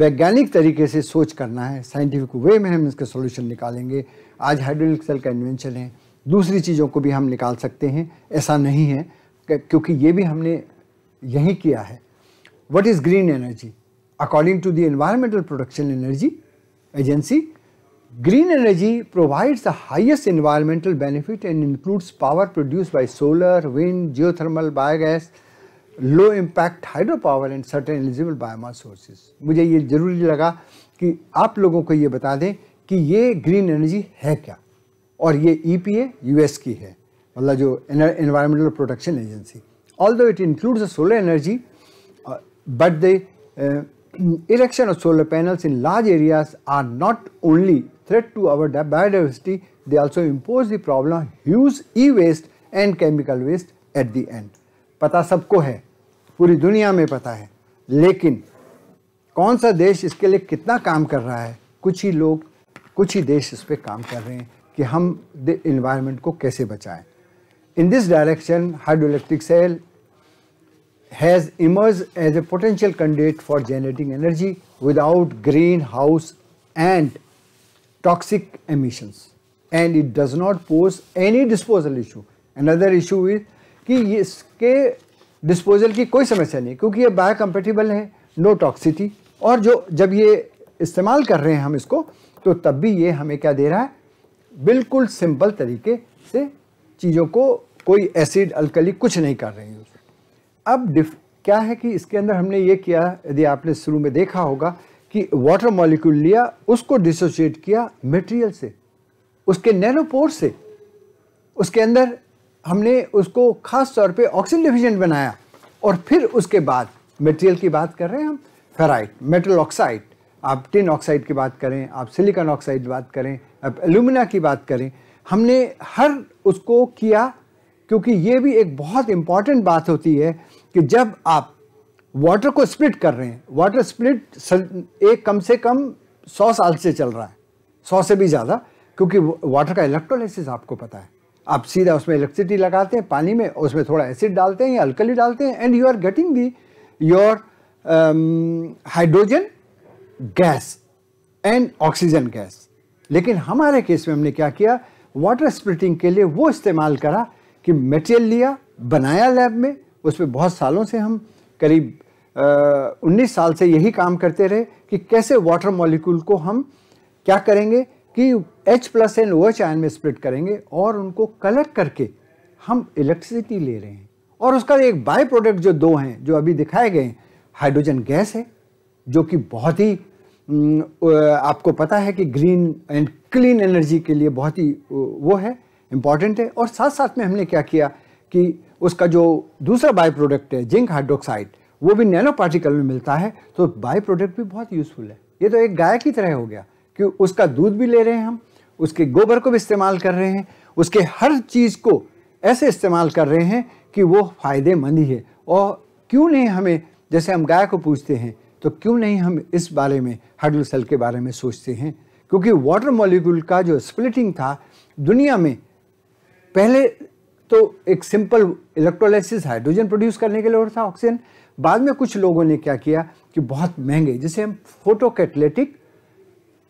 वैज्ञानिक तरीके से सोच करना है साइंटिफिक वे में हम इसके सॉल्यूशन निकालेंगे आज हाइड्रोलिक सेल का इन्वेंशन है दूसरी चीज़ों को भी हम निकाल सकते हैं ऐसा नहीं है क्योंकि ये भी हमने यही किया है what is green energy according to the environmental production energy agency green energy provides the highest environmental benefit and includes power produce by solar wind geothermal biogas low impact hydro power and certain eligible biomass sources मुझे ये जरूरी लगा कि आप लोगों को ये बता दें कि ये ग्रीन एनर्जी है क्या और ये ईपीए e यूएस की है मतलब जो environmental protection agency although it includes solar energy but the erection of solar panels in large areas are not only threat to our biodiversity they also impose the problem huge e waste and chemical waste at the end पता सबको है पूरी दुनिया में पता है लेकिन कौन सा देश इसके लिए कितना काम कर रहा है कुछ ही लोग कुछ ही देश इस पर काम कर रहे हैं कि हम द इन्वायरमेंट को कैसे बचाएं in this direction hydro electric cell has emerge as a potential candidate for generating energy without greenhouse and toxic emissions and it does not pose any disposal issue another issue is कि इसके डिस्पोजल की कोई समस्या नहीं क्योंकि ये बायोकम्पेटिबल है नो टॉक्सिटी और जो जब ये इस्तेमाल कर रहे हैं हम इसको तो तब भी ये हमें क्या दे रहा है बिल्कुल सिंपल तरीके से चीज़ों को कोई एसिड अल्कली कुछ नहीं कर रही है अब डिफ क्या है कि इसके अंदर हमने ये किया यदि आपने शुरू में देखा होगा कि वाटर मॉलिक्यूल लिया उसको डिसोशिएट किया मटेरियल से उसके नैनोपोर से उसके अंदर हमने उसको खास तौर पे ऑक्सीजन डिफिशेंट बनाया और फिर उसके बाद मटेरियल की बात कर रहे हैं हम फेराइट मेटल ऑक्साइड आप टिन ऑक्साइड की बात करें आप सिलिकॉन ऑक्साइड की बात करें आप एलुमिना की बात करें हमने हर उसको किया क्योंकि ये भी एक बहुत इम्पॉर्टेंट बात होती है कि जब आप वाटर को स्प्लिट कर रहे हैं वाटर स्प्लिट एक कम से कम सौ साल से चल रहा है सौ से भी ज़्यादा क्योंकि वाटर का इलेक्ट्रोलाइसिस आपको पता है आप सीधा उसमें इलेक्ट्रिसिटी लगाते हैं पानी में उसमें थोड़ा एसिड डालते हैं या अल्कली डालते हैं and you are getting the your hydrogen gas and oxygen gas लेकिन हमारे केस में हमने क्या किया वाटर स्प्रिटिंग के लिए वो इस्तेमाल करा कि मटेरियल लिया बनाया लैब में उसमें बहुत सालों से हम करीब उन्नीस साल से यही काम करते रहे कि कैसे वाटर मॉलिक्यूल को हम क्या करेंगे कि H plus and O H ion में स्प्लिट करेंगे और उनको कलेक्ट करके हम इलेक्ट्रिसिटी ले रहे हैं और उसका एक बाय प्रोडक्ट जो दो हैं जो अभी दिखाए गए हैं हाइड्रोजन गैस है जो कि बहुत ही आपको पता है कि ग्रीन एंड क्लीन एनर्जी के लिए बहुत ही वो है इम्पॉर्टेंट है और साथ साथ में हमने क्या किया कि उसका जो दूसरा बाय प्रोडक्ट है जिंक हाइड्रोक्साइड वो भी नैनो पार्टिकल में मिलता है तो बाय प्रोडक्ट भी बहुत यूज़फुल है ये तो एक गाय की तरह हो गया कि उसका दूध भी ले रहे हैं हम उसके गोबर को भी इस्तेमाल कर रहे हैं उसके हर चीज़ को ऐसे इस्तेमाल कर रहे हैं कि वो फ़ायदेमंद ही है और क्यों नहीं हमें जैसे हम गाय को पूछते हैं तो क्यों नहीं हम इस बारे में हाइड्रोल सेल के बारे में सोचते हैं क्योंकि वाटर मॉलिक्यूल का जो स्प्लिटिंग था दुनिया में पहले तो एक सिंपल इलेक्ट्रोलाइसिस हाइड्रोजन प्रोड्यूस करने के लिए और था ऑक्सीजन बाद में कुछ लोगों ने क्या किया कि बहुत महंगे जिसे हम फोटोकेटलेटिक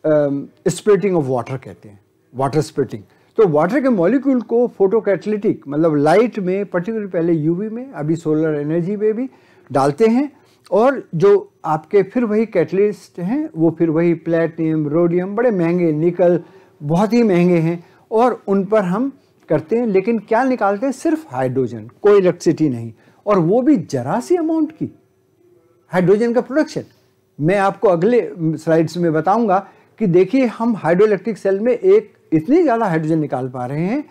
स्प्रिटिंग ऑफ वाटर कहते हैं वाटर स्प्रिटिंग तो वाटर के मॉलिक्यूल को फोटो कैटलिटिक मतलब लाइट में पर्टिकुलर पहले यूवी में अभी सोलर एनर्जी में भी डालते हैं और जो आपके फिर वही कैटलिस्ट हैं वो फिर वही प्लेटिनियम रोडियम बड़े महंगे निकल बहुत ही महंगे हैं और उन पर हम करते हैं लेकिन क्या निकालते हैं सिर्फ हाइड्रोजन कोई इलेक्ट्रिसिटी नहीं और वो भी जरा सी अमाउंट की हाइड्रोजन का प्रोडक्शन मैं आपको अगले स्लाइड्स में बताऊंगा कि देखिए हम हाइड्रो इलेक्ट्रिक सेल में एक इतनी ज़्यादा हाइड्रोजन निकाल पा रहे हैं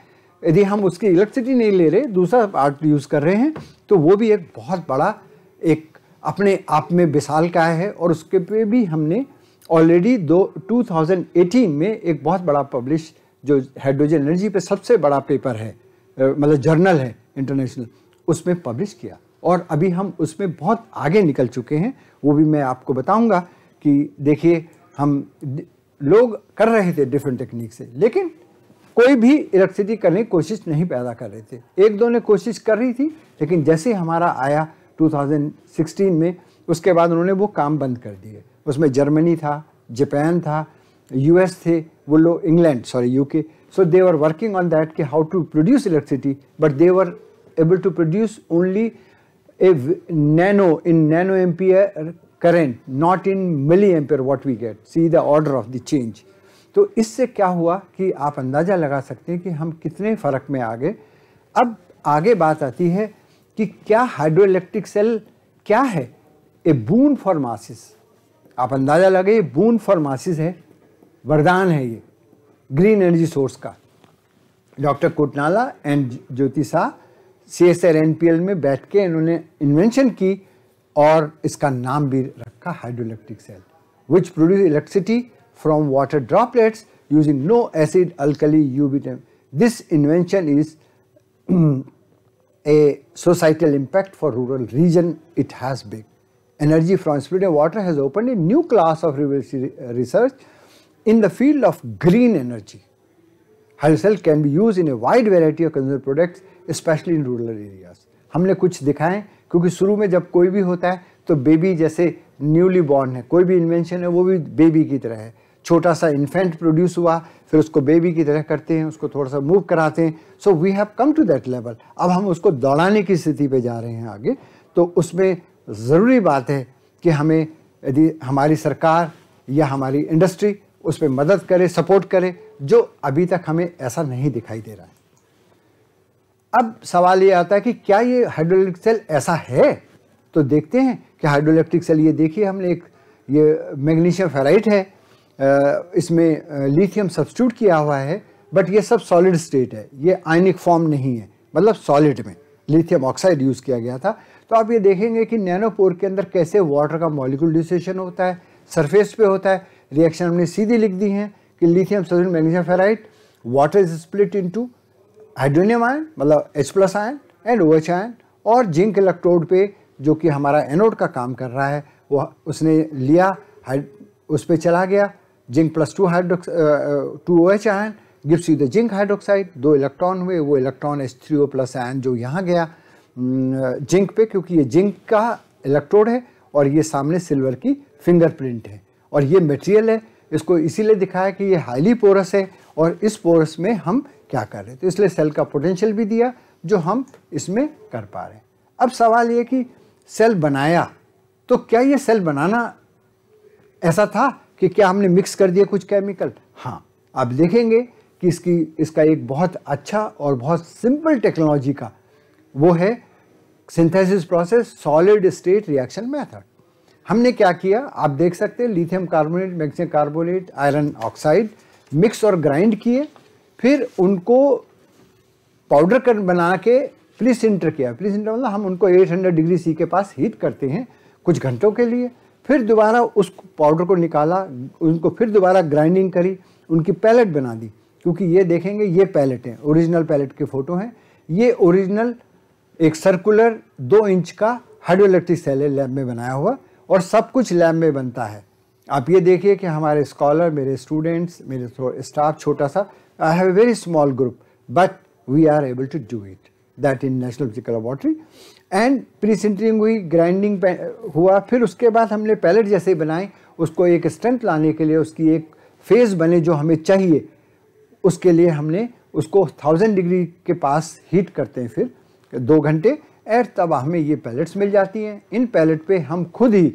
यदि हम उसकी इलेक्ट्रिसिटी नहीं ले रहे दूसरा पार्ट यूज़ कर रहे हैं तो वो भी एक बहुत बड़ा एक अपने आप में विशाल का है और उसके पे भी हमने ऑलरेडी दो टू में एक बहुत बड़ा पब्लिश जो हाइड्रोजन एनर्जी पे सबसे बड़ा पेपर है मतलब जर्नल है इंटरनेशनल उसमें पब्लिश किया और अभी हम उसमें बहुत आगे निकल चुके हैं वो भी मैं आपको बताऊंगा कि देखिए हम लोग कर रहे थे डिफरेंट टेक्निक से लेकिन कोई भी इलेक्ट्रिसिटी करने की कोशिश नहीं पैदा कर रहे थे एक दो ने कोशिश कर रही थी लेकिन जैसे हमारा आया 2016 में उसके बाद उन्होंने वो काम बंद कर दिए उसमें जर्मनी था जापान था यूएस थे वो लोग England sorry UK so they are working on that कि how to produce electricity but they able to produce only a nano in nano ampere not in milli ampere what we get see the order of the change तो इससे क्या हुआ कि आप अंदाज़ा लगा सकते हैं कि हम कितने फ़र्क में आ गए अब आगे बात आती है कि क्या हाइड्रो इलेक्ट्रिक सेल क्या है ए बून फॉर मासिस आप अंदाज़ा लगे ये बून फॉर मासिस है वरदान है ये ग्रीन एनर्जी सोर्स का doctor Kotnala and Jyoti Shah C S R N P L में बैठ के इन्होंने इन्वेंशन की और इसका नाम भी रखा hydro electric cell which produce electricity from water droplets using no acid alkali यूबिटम this invention is a societal impact for rural region it has big energy from spirited water has open a new class of research in the field of green energy cell can be use in a wide variety of consumer products specially in rural areas हमने कुछ दिखाएं क्योंकि शुरू में जब कोई भी होता है तो बेबी जैसे न्यूली बॉर्न है कोई भी इन्वेंशन है वो भी बेबी की तरह है छोटा सा इन्फेंट प्रोड्यूस हुआ फिर उसको बेबी की तरह करते हैं उसको थोड़ा सा मूव कराते हैं so we have come to that level अब हम उसको दौड़ाने की स्थिति पे जा रहे हैं आगे तो उसमें ज़रूरी बात है कि हमें यदि हमारी सरकार या हमारी इंडस्ट्री उस पर मदद करे सपोर्ट करे जो अभी तक हमें ऐसा नहीं दिखाई दे रहा है अब सवाल ये आता है कि क्या ये हाइड्रोलिक सेल ऐसा है तो देखते हैं कि हाइड्रोलैक्ट्रिक सेल ये देखिए हमने एक ये मैग्नीशियम फेराइट है इसमें लिथियम सब्सट्यूट किया हुआ है बट ये सब सॉलिड स्टेट है ये आयनिक फॉर्म नहीं है मतलब सॉलिड में लिथियम ऑक्साइड यूज़ किया गया था तो आप ये देखेंगे कि नैनोपोर के अंदर कैसे वाटर का मॉलिकुल डिसेशन होता है सरफेस पे होता है रिएक्शन हमने सीधी लिख दी है कि lithium sodium magnesium ferrite water is split into hydronium ion मतलब H plus ion and O H ion और जिंक इलेक्ट्रोड पे जो कि हमारा एनोड का काम कर रहा है वह उसने लिया उस पर चला गया zinc plus two hydrox two O H ion gives you the zinc hydroxide दो इलेक्ट्रॉन हुए वो electron H three O plus ion जो यहाँ गया जिंक पे क्योंकि ये जिंक का इलेक्ट्रोड है और ये सामने सिल्वर की फिंगरप्रिंट है और ये मटेरियल है इसको इसीलिए दिखाया कि ये हाईली पोरस है और इस पोरस में हम क्या कर रहे तो इसलिए सेल का पोटेंशियल भी दिया जो हम इसमें कर पा रहे हैं अब सवाल ये कि सेल बनाया तो क्या ये सेल बनाना ऐसा था कि क्या हमने मिक्स कर दिया कुछ केमिकल हाँ आप देखेंगे कि इसकी इसका एक बहुत अच्छा और बहुत सिंपल टेक्नोलॉजी का वो है synthesis process solid state reaction method हमने क्या किया आप देख सकते हैं lithium carbonate magnesium carbonate iron oxide mix और ग्राइंड किए फिर उनको पाउडर कर बना के प्लीस सेंटर किया प्लीस सेंटर मतलब हम उनको 800 डिग्री सी के पास हीट करते हैं कुछ घंटों के लिए फिर दोबारा उस पाउडर को निकाला उनको फिर दोबारा ग्राइंडिंग करी उनकी पैलेट बना दी क्योंकि ये देखेंगे ये पैलेट हैं ओरिजिनल पैलेट के फ़ोटो हैं ये ओरिजिनल एक सर्कुलर दो इंच का इलेक्ट्रिक सेल है लैब में बनाया हुआ और सब कुछ लैब में बनता है आप ये देखिए कि हमारे स्कॉलर मेरे स्टूडेंट्स मेरे स्टाफ छोटा सा I have a very small group, but we are able to do it. That in National Physical Laboratory. And pre sintering हुई ग्राइंडिंग हुआ फिर उसके बाद हमने पैलेट जैसे बनाए उसको एक स्टंट लाने के लिए उसकी एक फेज़ बने जो हमें चाहिए उसके लिए हमने उसको थाउजेंड डिग्री के पास हीट करते हैं फिर दो घंटे एंड तब हमें ये पैलेट्स मिल जाती हैं इन पैलेट पे हम खुद ही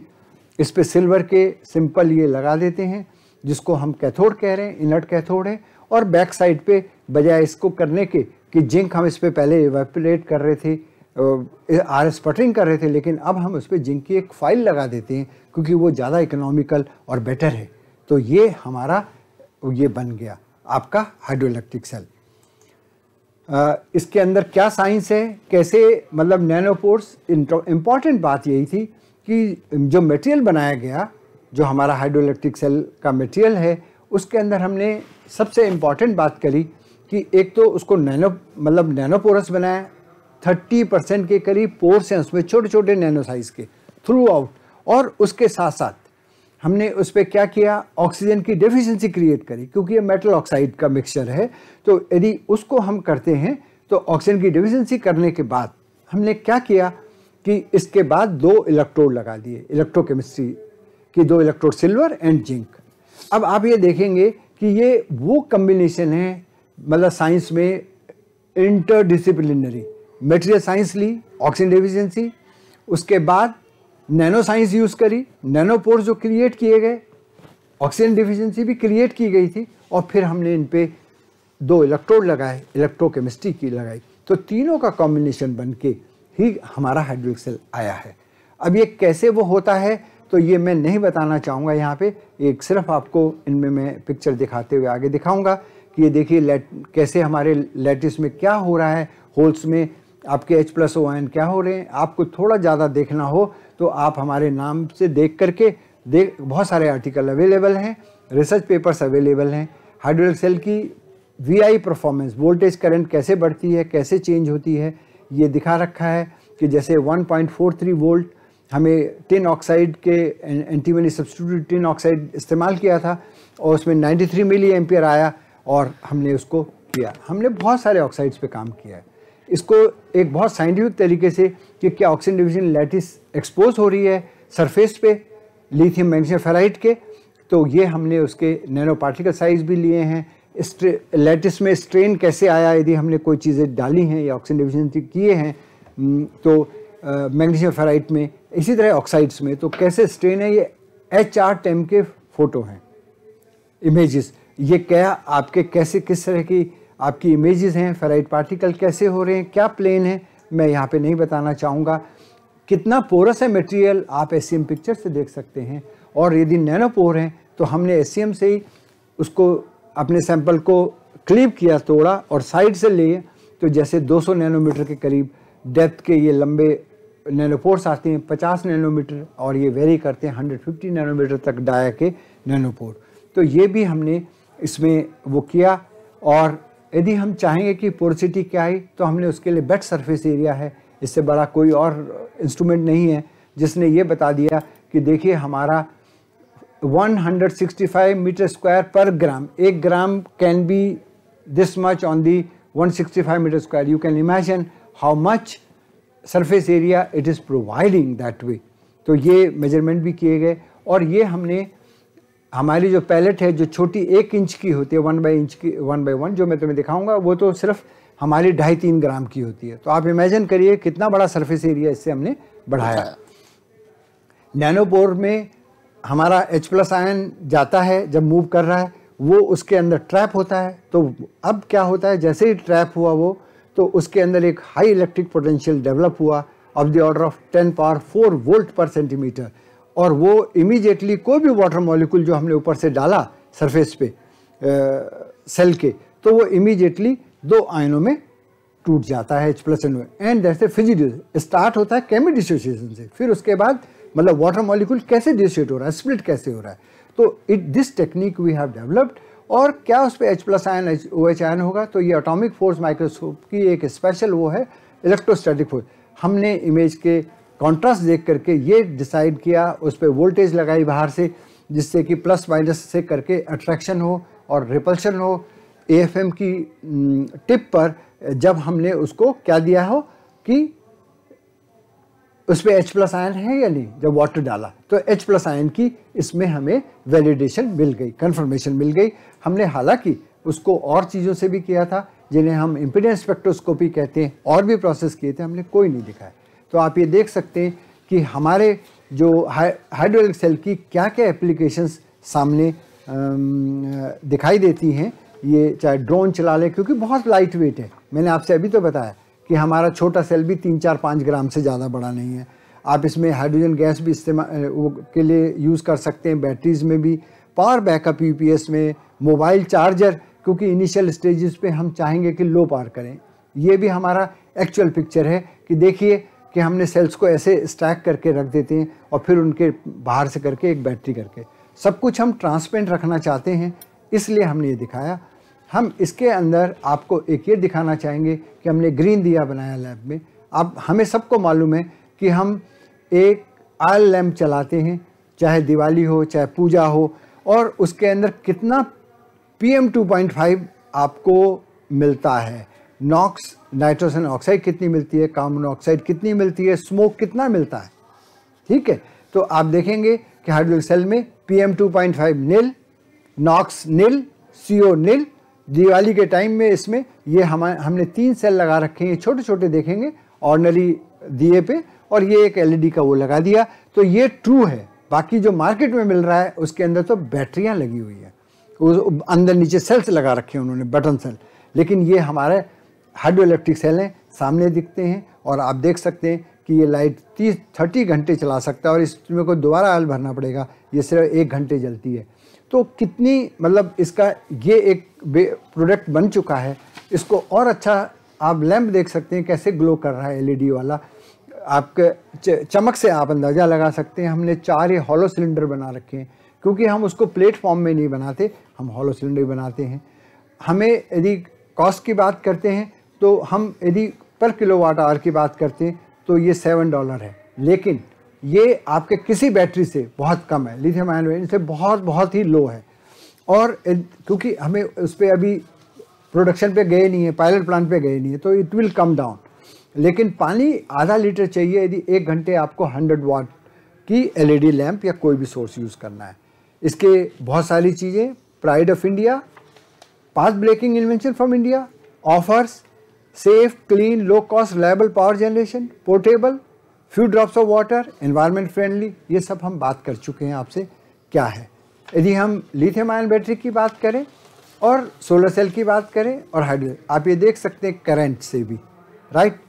इस पर सिल्वर के सिंपल ये लगा देते हैं जिसको हम कैथोड कह रहे हैं इनर्ट कैथोड है और बैक साइड पे बजाय इसको करने के कि जिंक हम इस पर पहले वेपरेट कर रहे थे आर एस पटरिंग कर रहे थे लेकिन अब हम उस पर जिंक की एक फ़ाइल लगा देते हैं क्योंकि वो ज़्यादा इकोनॉमिकल और बेटर है तो ये हमारा ये बन गया आपका इलेक्ट्रिक सेल इसके अंदर क्या साइंस है कैसे मतलब नैनोपोर्स इम्पॉर्टेंट बात यही थी कि जो मटेरियल बनाया गया जो हमारा इलेक्ट्रिक सेल का मटेरियल है उसके अंदर हमने सबसे इम्पॉर्टेंट बात करी कि एक तो उसको नैनो मतलब नैनो पोरस बनाया थर्टी परसेंट के करीब पोर्स हैं उसमें छोटे छोटे नैनो साइज़ के थ्रू आउट और उसके साथ साथ हमने उस पर क्या किया ऑक्सीजन की डेफिशिएंसी क्रिएट करी क्योंकि ये मेटल ऑक्साइड का मिक्सचर है तो यदि उसको हम करते हैं तो ऑक्सीजन की डेफिशिएंसी करने के बाद हमने क्या किया कि इसके बाद दो इलेक्ट्रोड लगा दिए इलेक्ट्रोकेमिस्ट्री की दो इलेक्ट्रोड सिल्वर एंड जिंक अब आप ये देखेंगे कि ये वो कम्बिनेशन है मतलब साइंस में इंटरडिसिप्लिनरी मेटेरियल साइंस ली ऑक्सीजन डिफिशेंसी उसके बाद नैनो साइंस यूज़ करी नैनो पोर जो क्रिएट किए गए ऑक्सीजन डिफिशेंसी भी क्रिएट की गई थी और फिर हमने इन पर दो इलेक्ट्रोड लगाए इलेक्ट्रोकेमिस्ट्री की लगाई तो तीनों का कॉम्बिनेशन बन के ही हमारा हाइड्रोक्सेल आया है अब ये कैसे वो होता है तो ये मैं नहीं बताना चाहूँगा यहाँ पे एक सिर्फ आपको इनमें मैं पिक्चर दिखाते हुए आगे दिखाऊंगा कि ये देखिए लेट कैसे हमारे लेटिस में क्या हो रहा है होल्स में आपके एच प्लस ओ एन क्या हो रहे हैं आपको थोड़ा ज़्यादा देखना हो तो आप हमारे नाम से देख करके देख बहुत सारे आर्टिकल अवेलेबल हैं रिसर्च पेपर्स अवेलेबल हैं हाइड्रोल सेल की आई परफॉर्मेंस वोल्टेज करंट कैसे बढ़ती है कैसे चेंज होती है ये दिखा रखा है कि जैसे 1.43 वोल्ट हमें टिन ऑक्साइड के एंटीमनी सब्सटीट्यूट टिन ऑक्साइड इस्तेमाल किया था और उसमें 93 मिली एम्पियर आया और हमने उसको किया हमने बहुत सारे ऑक्साइड्स पे काम किया है इसको एक बहुत साइंटिफिक तरीके से कि क्या ऑक्सीजन डिविजन लैटिस एक्सपोज हो रही है सरफेस पे लिथियम मैग्नीशियम फेराइट के तो ये हमने उसके नैनो पार्टिकल साइज भी लिए हैं लैटिस में स्ट्रेन कैसे आया यदि हमने कोई चीज़ें डाली हैं या ऑक्सीजन डिविजन किए हैं तो मैग्नीशियम फेराइट में इसी तरह ऑक्साइड्स में तो कैसे स्ट्रेन है ये एच आर टेम के फ़ोटो हैं इमेजेस ये क्या आपके कैसे किस तरह की आपकी इमेजेस हैं फेराइट पार्टिकल कैसे हो रहे हैं क्या प्लेन है मैं यहाँ पे नहीं बताना चाहूँगा कितना पोरस है मटेरियल आप एस पिक्चर से देख सकते हैं और यदि नैनो पोर हैं तो हमने एस से ही उसको अपने सैंपल को क्लिप किया तोड़ा और साइड से लिए तो जैसे 200 नैनोमीटर के करीब डेप्थ के ये लंबे नैनोपोर्स आते हैं 50 नैनोमीटर और ये वेरी करते हैं 150 नैनोमीटर तक डाया के नैनोपोर तो ये भी हमने इसमें वो किया और यदि हम चाहेंगे कि पोरसिटी क्या है तो हमने उसके लिए बेट सरफेस एरिया है इससे बड़ा कोई और इंस्ट्रूमेंट नहीं है जिसने ये बता दिया कि देखिए हमारा 165 मीटर स्क्वायर पर ग्राम एक gram can be this much on the 165 metre square you can imagine how much surface area it is providing that way तो ये मेजरमेंट भी किए गए और ये हमने हमारी जो पैलेट है जो छोटी एक इंच की होती है वन बाई इंच की वन बाई वन जो मैं तुम्हें दिखाऊंगा वो तो सिर्फ हमारी ढाई तीन ग्राम की होती है तो आप इमेजिन करिए कितना बड़ा सरफेस एरिया इससे हमने बढ़ाया नैनोपोर में हमारा एच प्लस आयन जाता है जब मूव कर रहा है वो उसके अंदर ट्रैप होता है तो अब क्या होता है जैसे ही ट्रैप हुआ वो तो उसके अंदर एक हाई इलेक्ट्रिक पोटेंशियल डेवलप हुआ of the order of ten power four volt per centimetre और वो इमीजिएटली कोई भी वाटर मॉलिक्यूल जो हमने ऊपर से डाला सरफेस पे सेल के तो वो इमीजिएटली दो आयनों में टूट जाता है एच प्लस एन एंड जैसे फिजिडिल स्टार्ट होता है केमी डिसोसिएशन से फिर उसके बाद मतलब वाटर मॉलिक्यूल कैसे डिसोसिएट हो रहा है स्प्लिट कैसे हो रहा है तो it this technique we have developed और क्या उस पर H plus ion H O H ion होगा तो ये अटोमिक फोर्स माइक्रोस्कोप की एक स्पेशल वो है इलेक्ट्रोस्टैटिक फोर्स हमने इमेज के कॉन्ट्रास्ट देख करके ये डिसाइड किया उस पर वोल्टेज लगाई बाहर से जिससे कि प्लस माइनस से करके अट्रैक्शन हो और रिपल्शन हो एएफएम की टिप पर जब हमने उसको क्या दिया हो कि उस पर एच प्लस आयन है या नहीं जब वाटर डाला तो एच प्लस आयन की इसमें हमें वैलिडेशन मिल गई कन्फर्मेशन मिल गई हमने हालांकि उसको और चीज़ों से भी किया था जिन्हें हम इम्पिडेंस स्पेक्ट्रोस्कोपी कहते हैं और भी प्रोसेस किए थे हमने कोई नहीं दिखाया तो आप ये देख सकते हैं कि हमारे जो हाइड्रोलिक सेल की क्या क्या एप्लीकेशंस सामने दिखाई देती हैं ये चाहे ड्रोन चला ले क्योंकि बहुत लाइट वेट है मैंने आपसे अभी तो बताया कि हमारा छोटा सेल भी तीन चार पाँच ग्राम से ज़्यादा बड़ा नहीं है आप इसमें हाइड्रोजन गैस भी इस्तेमाल के लिए यूज़ कर सकते हैं बैटरीज में भी पावर बैकअप यू में मोबाइल चार्जर क्योंकि इनिशियल स्टेजेस पे हम चाहेंगे कि लो पार करें ये भी हमारा एक्चुअल पिक्चर है कि देखिए कि हमने सेल्स को ऐसे स्टैक करके रख देते हैं और फिर उनके बाहर से करके एक बैटरी करके सब कुछ हम ट्रांसपेरेंट रखना चाहते हैं इसलिए हमने ये दिखाया हम इसके अंदर आपको एक ये दिखाना चाहेंगे कि हमने ग्रीन दिया बनाया लैब में अब हमें सबको मालूम है कि हम एक आयल लैम्प चलाते हैं चाहे दिवाली हो चाहे पूजा हो और उसके अंदर कितना P M two point five आपको मिलता है नॉक्स नाइट्रोजन ऑक्साइड कितनी मिलती है कार्बन ऑक्साइड कितनी मिलती है स्मोक कितना मिलता है ठीक है तो आप देखेंगे कि हाइड्रोजन सेल में P M two point five nil NOx nil C O nil Diwali के टाइम में इसमें ये हम हमने तीन सेल लगा रखे हैं छोटे छोटे देखेंगे ऑर्डनरी दिए पे और ये एक एलईडी e का वो लगा दिया तो ये ट्रू है बाकी जो मार्केट में मिल रहा है उसके अंदर तो बैटरियाँ लगी हुई है उस अंदर नीचे सेल्स लगा रखे हैं उन्होंने बटन सेल लेकिन ये हमारे हाइड्रो इलेक्ट्रिक सेल हैं सामने दिखते हैं और आप देख सकते हैं कि ये लाइट तीस थर्टी घंटे चला सकता है और इसमें को दोबारा आयल भरना पड़ेगा ये सिर्फ एक घंटे जलती है तो कितनी मतलब इसका ये एक प्रोडक्ट बन चुका है इसको और अच्छा आप लैंप देख सकते हैं कैसे ग्लो कर रहा है एलईडी वाला आपके चमक से आप अंदाज़ा लगा सकते हैं हमने चार ही हॉलो सिलेंडर बना रखे हैं क्योंकि हम उसको प्लेटफॉर्म में नहीं बनाते हम हॉलो सिलेंडर बनाते हैं हमें यदि कॉस्ट की बात करते हैं तो हम यदि पर किलो वाट आवर की बात करते हैं तो ये सेवन डॉलर है लेकिन ये आपके किसी बैटरी से बहुत कम है लिथियम आयन इनसे बहुत बहुत ही लो है और क्योंकि हमें उस पर अभी प्रोडक्शन पे गए नहीं है पायलट प्लांट पे गए नहीं है तो इट विल कम डाउन लेकिन पानी आधा लीटर चाहिए यदि एक घंटे आपको हंड्रेड वाट की एलईडी लैंप e या कोई भी सोर्स यूज़ करना है इसके बहुत सारी चीज़ें pride of India path breaking invention from India offers safe clean low cost reliable power generation portable few drops of water environment friendly ये सब हम बात कर चुके हैं आपसे क्या है यदि हम लिथियम आयन बैटरी की बात करें और सोलर सेल की बात करें और हाइड्रोजन आप ये देख सकते हैं करंट से भी राइट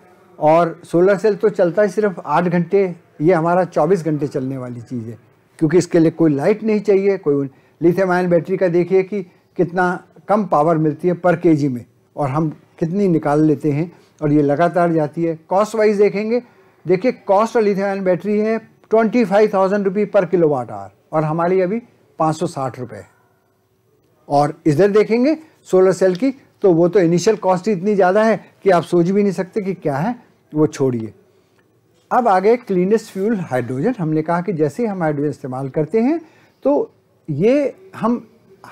और सोलर सेल तो चलता है सिर्फ आठ घंटे ये हमारा चौबीस घंटे चलने वाली चीज़ है क्योंकि इसके लिए कोई लाइट नहीं चाहिए कोई लिथियम आयन बैटरी का देखिए कि कितना कम पावर मिलती है पर के में और हम कितनी निकाल लेते हैं और ये लगातार जाती है कॉस्ट वाइज देखेंगे देखिए कॉस्ट और लिथियम आयन बैटरी है twenty five thousand rupee per kilo watt और हमारी अभी पाँच सौ साठ रुपये और इधर देखेंगे सोलर सेल की तो वो तो इनिशियल कॉस्ट इतनी ज़्यादा है कि आप सोच भी नहीं सकते कि क्या है वो छोड़िए अब आ गए क्लीनेस्ट फ्यूल हाइड्रोजन हमने कहा कि जैसे हम हाइड्रोजन इस्तेमाल करते हैं तो ये हम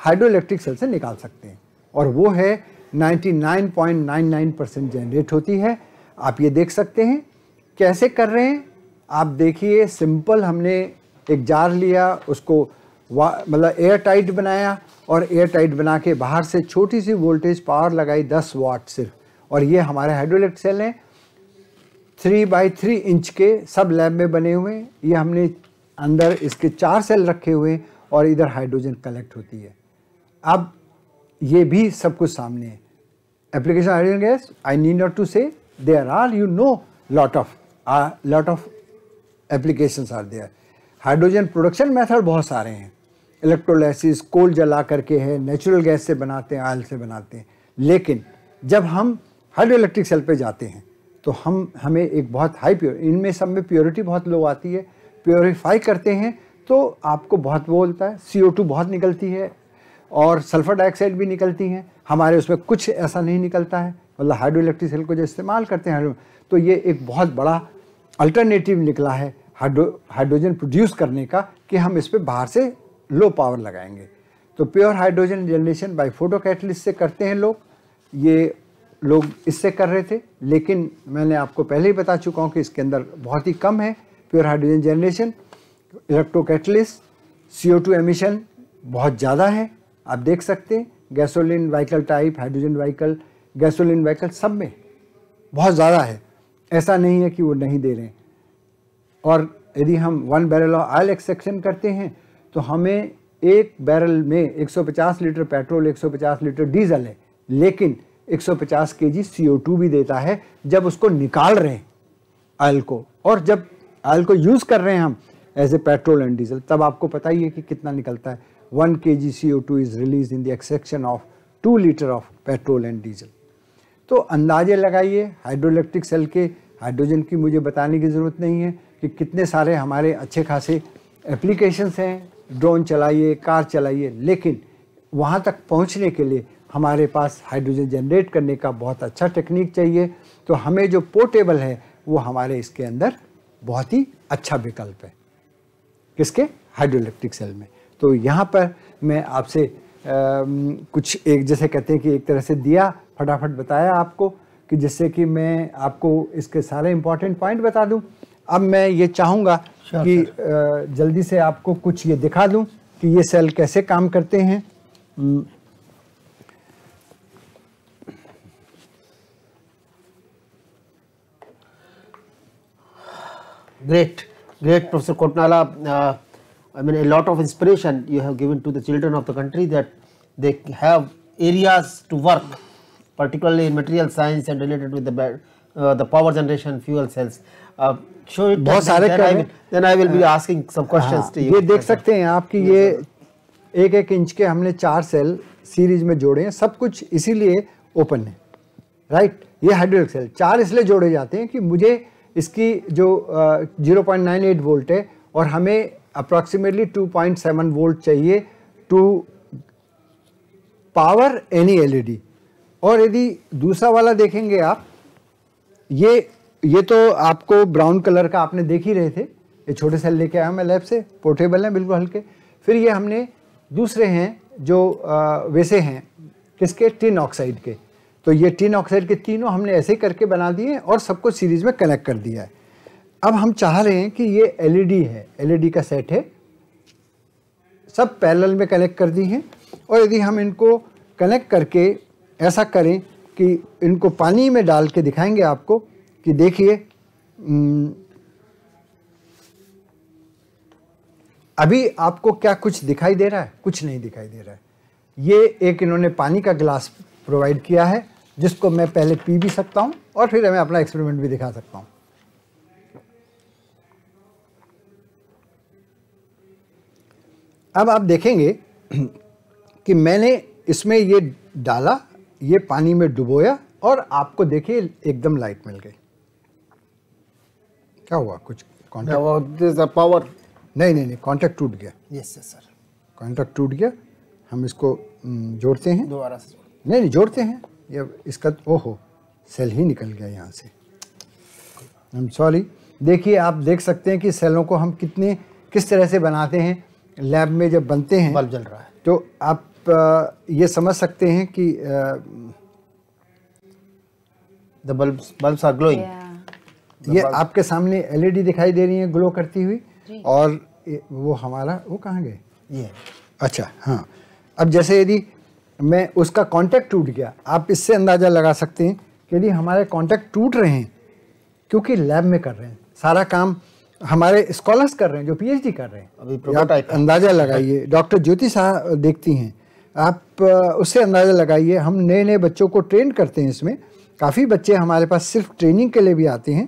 हाइड्रो इलेक्ट्रिक सेल से निकाल सकते हैं और वो है 99.99 परसेंट जनरेट होती है आप ये देख सकते हैं कैसे कर रहे हैं आप देखिए सिंपल हमने एक जार लिया उसको मतलब एयर टाइट बनाया और एयर टाइट बना के बाहर से छोटी सी वोल्टेज पावर लगाई दस वाट सिर्फ और ये हमारे हाइड्रोलिक सेल हैं थ्री बाई थ्री इंच के सब लैब में बने हुए ये हमने अंदर इसके चार सेल रखे हुए और इधर हाइड्रोजन कलेक्ट होती है अब ये भी सब कुछ सामने है application hydrogen gas I need not to say there are you know lot of lot of application are there hydrogen production method बहुत सारे हैं इलेक्ट्रोलाइसिस कोल जला करके है नेचुरल गैस से बनाते हैं ऑयल से बनाते हैं लेकिन जब हम हाइड्रो इलेक्ट्रिक सेल पे जाते हैं तो हम हमें एक बहुत हाई प्योर इनमें सब में प्योरिटी बहुत लो आती है प्योरीफाई करते हैं तो आपको बहुत वो होता है सी बहुत निकलती है और सल्फ़र डाइऑक्साइड भी निकलती हैं हमारे उसमें कुछ ऐसा नहीं निकलता है मतलब हाइड्रो इलेक्ट्रिक सेल को जो इस्तेमाल करते हैं तो ये एक बहुत बड़ा अल्टरनेटिव निकला है हाइड्रो हाइड्रोजन प्रोड्यूस करने का कि हम इस पर बाहर से लो पावर लगाएंगे तो pure hydrogen generation by photocatalyst से करते हैं लोग ये लोग इससे कर रहे थे लेकिन मैंने आपको पहले ही बता चुका हूँ कि इसके अंदर बहुत ही कम है pure hydrogen generation electrocatalyst C emission बहुत ज़्यादा है आप देख सकते हैं gasoline vehicle type hydrogen vehicle gasoline vehicle सब में बहुत ज़्यादा है ऐसा नहीं है कि वो नहीं दे रहे हैं और यदि हम one barrel of oil extraction करते हैं तो हमें एक बैरल में 150 लीटर पेट्रोल 150 लीटर डीजल है लेकिन 150 केजी टू भी देता है जब उसको निकाल रहे हैं आयल को और जब आयल को यूज़ कर रहे हैं हम as a petrol and diesel तब आपको पता ही है कि कितना निकलता है one K G C O two is release in the extraction of two litre of petrol and diesel तो अंदाजे लगाइए हाइड्रोलैक्ट्रिक सेल के हाइड्रोजन की मुझे बताने की ज़रूरत नहीं है कि कितने सारे हमारे अच्छे खासे एप्लीकेशंस हैं ड्रोन चलाइए कार चलाइए लेकिन वहाँ तक पहुँचने के लिए हमारे पास हाइड्रोजन जनरेट करने का बहुत अच्छा टेक्निक चाहिए तो हमें जो पोर्टेबल है वो हमारे इसके अंदर बहुत ही अच्छा विकल्प है किसके हाइड्रोलैक्ट्रिक सेल में तो यहाँ पर मैं आपसे कुछ एक जैसे कहते हैं कि एक तरह से दिया फटाफट बताया आपको कि जिससे कि मैं आपको इसके सारे इम्पॉर्टेंट पॉइंट बता दूँ अब मैं ये चाहूंगा कि जल्दी से आपको कुछ ये दिखा दूं कि ये सेल कैसे काम करते हैं great great professor Kotnala I mean a lot of inspiration you have given to the children of the country that they have areas to work particularly material science and related with the power generation fuel cells बहुत सारे then I will be हाँ। asking some questions हाँ। to you. ये देख सकते हैं आपकी ये एक एक इंच के हमने चार सेल सीरीज में जोड़े हैं सब कुछ इसीलिए ओपन है राइट ये हाइड्रोलिक सेल चार इसलिए जोड़े जाते हैं कि मुझे इसकी जो zero point nine eight volt है और हमें approximately two point seven volt चाहिए टू पावर एनी एलईडी और यदि दूसरा वाला देखेंगे आप ये ये तो आपको ब्राउन कलर का आपने देख ही रहे थे ये छोटे सेल लेके आया हूँ मैं लैब से पोर्टेबल हैं बिल्कुल हल्के फिर ये हमने दूसरे हैं जो वैसे हैं किसके टिन ऑक्साइड के तो ये टिन ऑक्साइड के तीनों हमने ऐसे करके बना दिए और सबको सीरीज में कनेक्ट कर दिया है अब हम चाह रहे हैं कि ये एल e है एल e का सेट है सब पैरल में कनेक्ट कर दी हैं और यदि हम इनको कनेक्ट करके ऐसा करें कि इनको पानी में डाल के दिखाएंगे आपको कि देखिए अभी आपको क्या कुछ दिखाई दे रहा है कुछ नहीं दिखाई दे रहा है ये एक इन्होंने पानी का गिलास प्रोवाइड किया है जिसको मैं पहले पी भी सकता हूँ और फिर मैं अपना एक्सपेरिमेंट भी दिखा सकता हूँ अब आप देखेंगे <clears throat> कि मैंने इसमें ये डाला ये पानी में डुबोया और आपको देखिए एकदम लाइट मिल गई क्या हुआ कुछ पावर नहीं नहीं नहीं कॉन्टैक्ट टूट गया यस यस सर कॉन्टैक्ट टूट गया हम इसको जोड़ते हैं दोबारा से नहीं नहीं जोड़ते हैं या इसका ओहो सेल ही निकल गया यहाँ से आई सॉरी देखिए आप देख सकते हैं कि सेलों को हम कितने किस तरह से बनाते हैं लैब में जब बनते हैं बल्ब जल रहा है तो आप ये समझ सकते हैं कि the bulb bulbs are glowing ये आपके सामने एलईडी e दिखाई दे रही है ग्लो करती हुई और वो हमारा वो कहाँ गए ये अच्छा हाँ अब जैसे यदि मैं उसका कांटेक्ट टूट गया आप इससे अंदाज़ा लगा सकते हैं कि यदि हमारे कांटेक्ट टूट रहे हैं क्योंकि लैब में कर रहे हैं सारा काम हमारे स्कॉलर्स कर रहे हैं जो पीएचडी कर रहे हैं अभी अंदाज़ा लगाइए डॉक्टर ज्योति शाह देखती हैं आप उससे अंदाज़ा लगाइए हम नए नए बच्चों को ट्रेन करते हैं इसमें काफ़ी बच्चे हमारे पास सिर्फ ट्रेनिंग के लिए भी आते हैं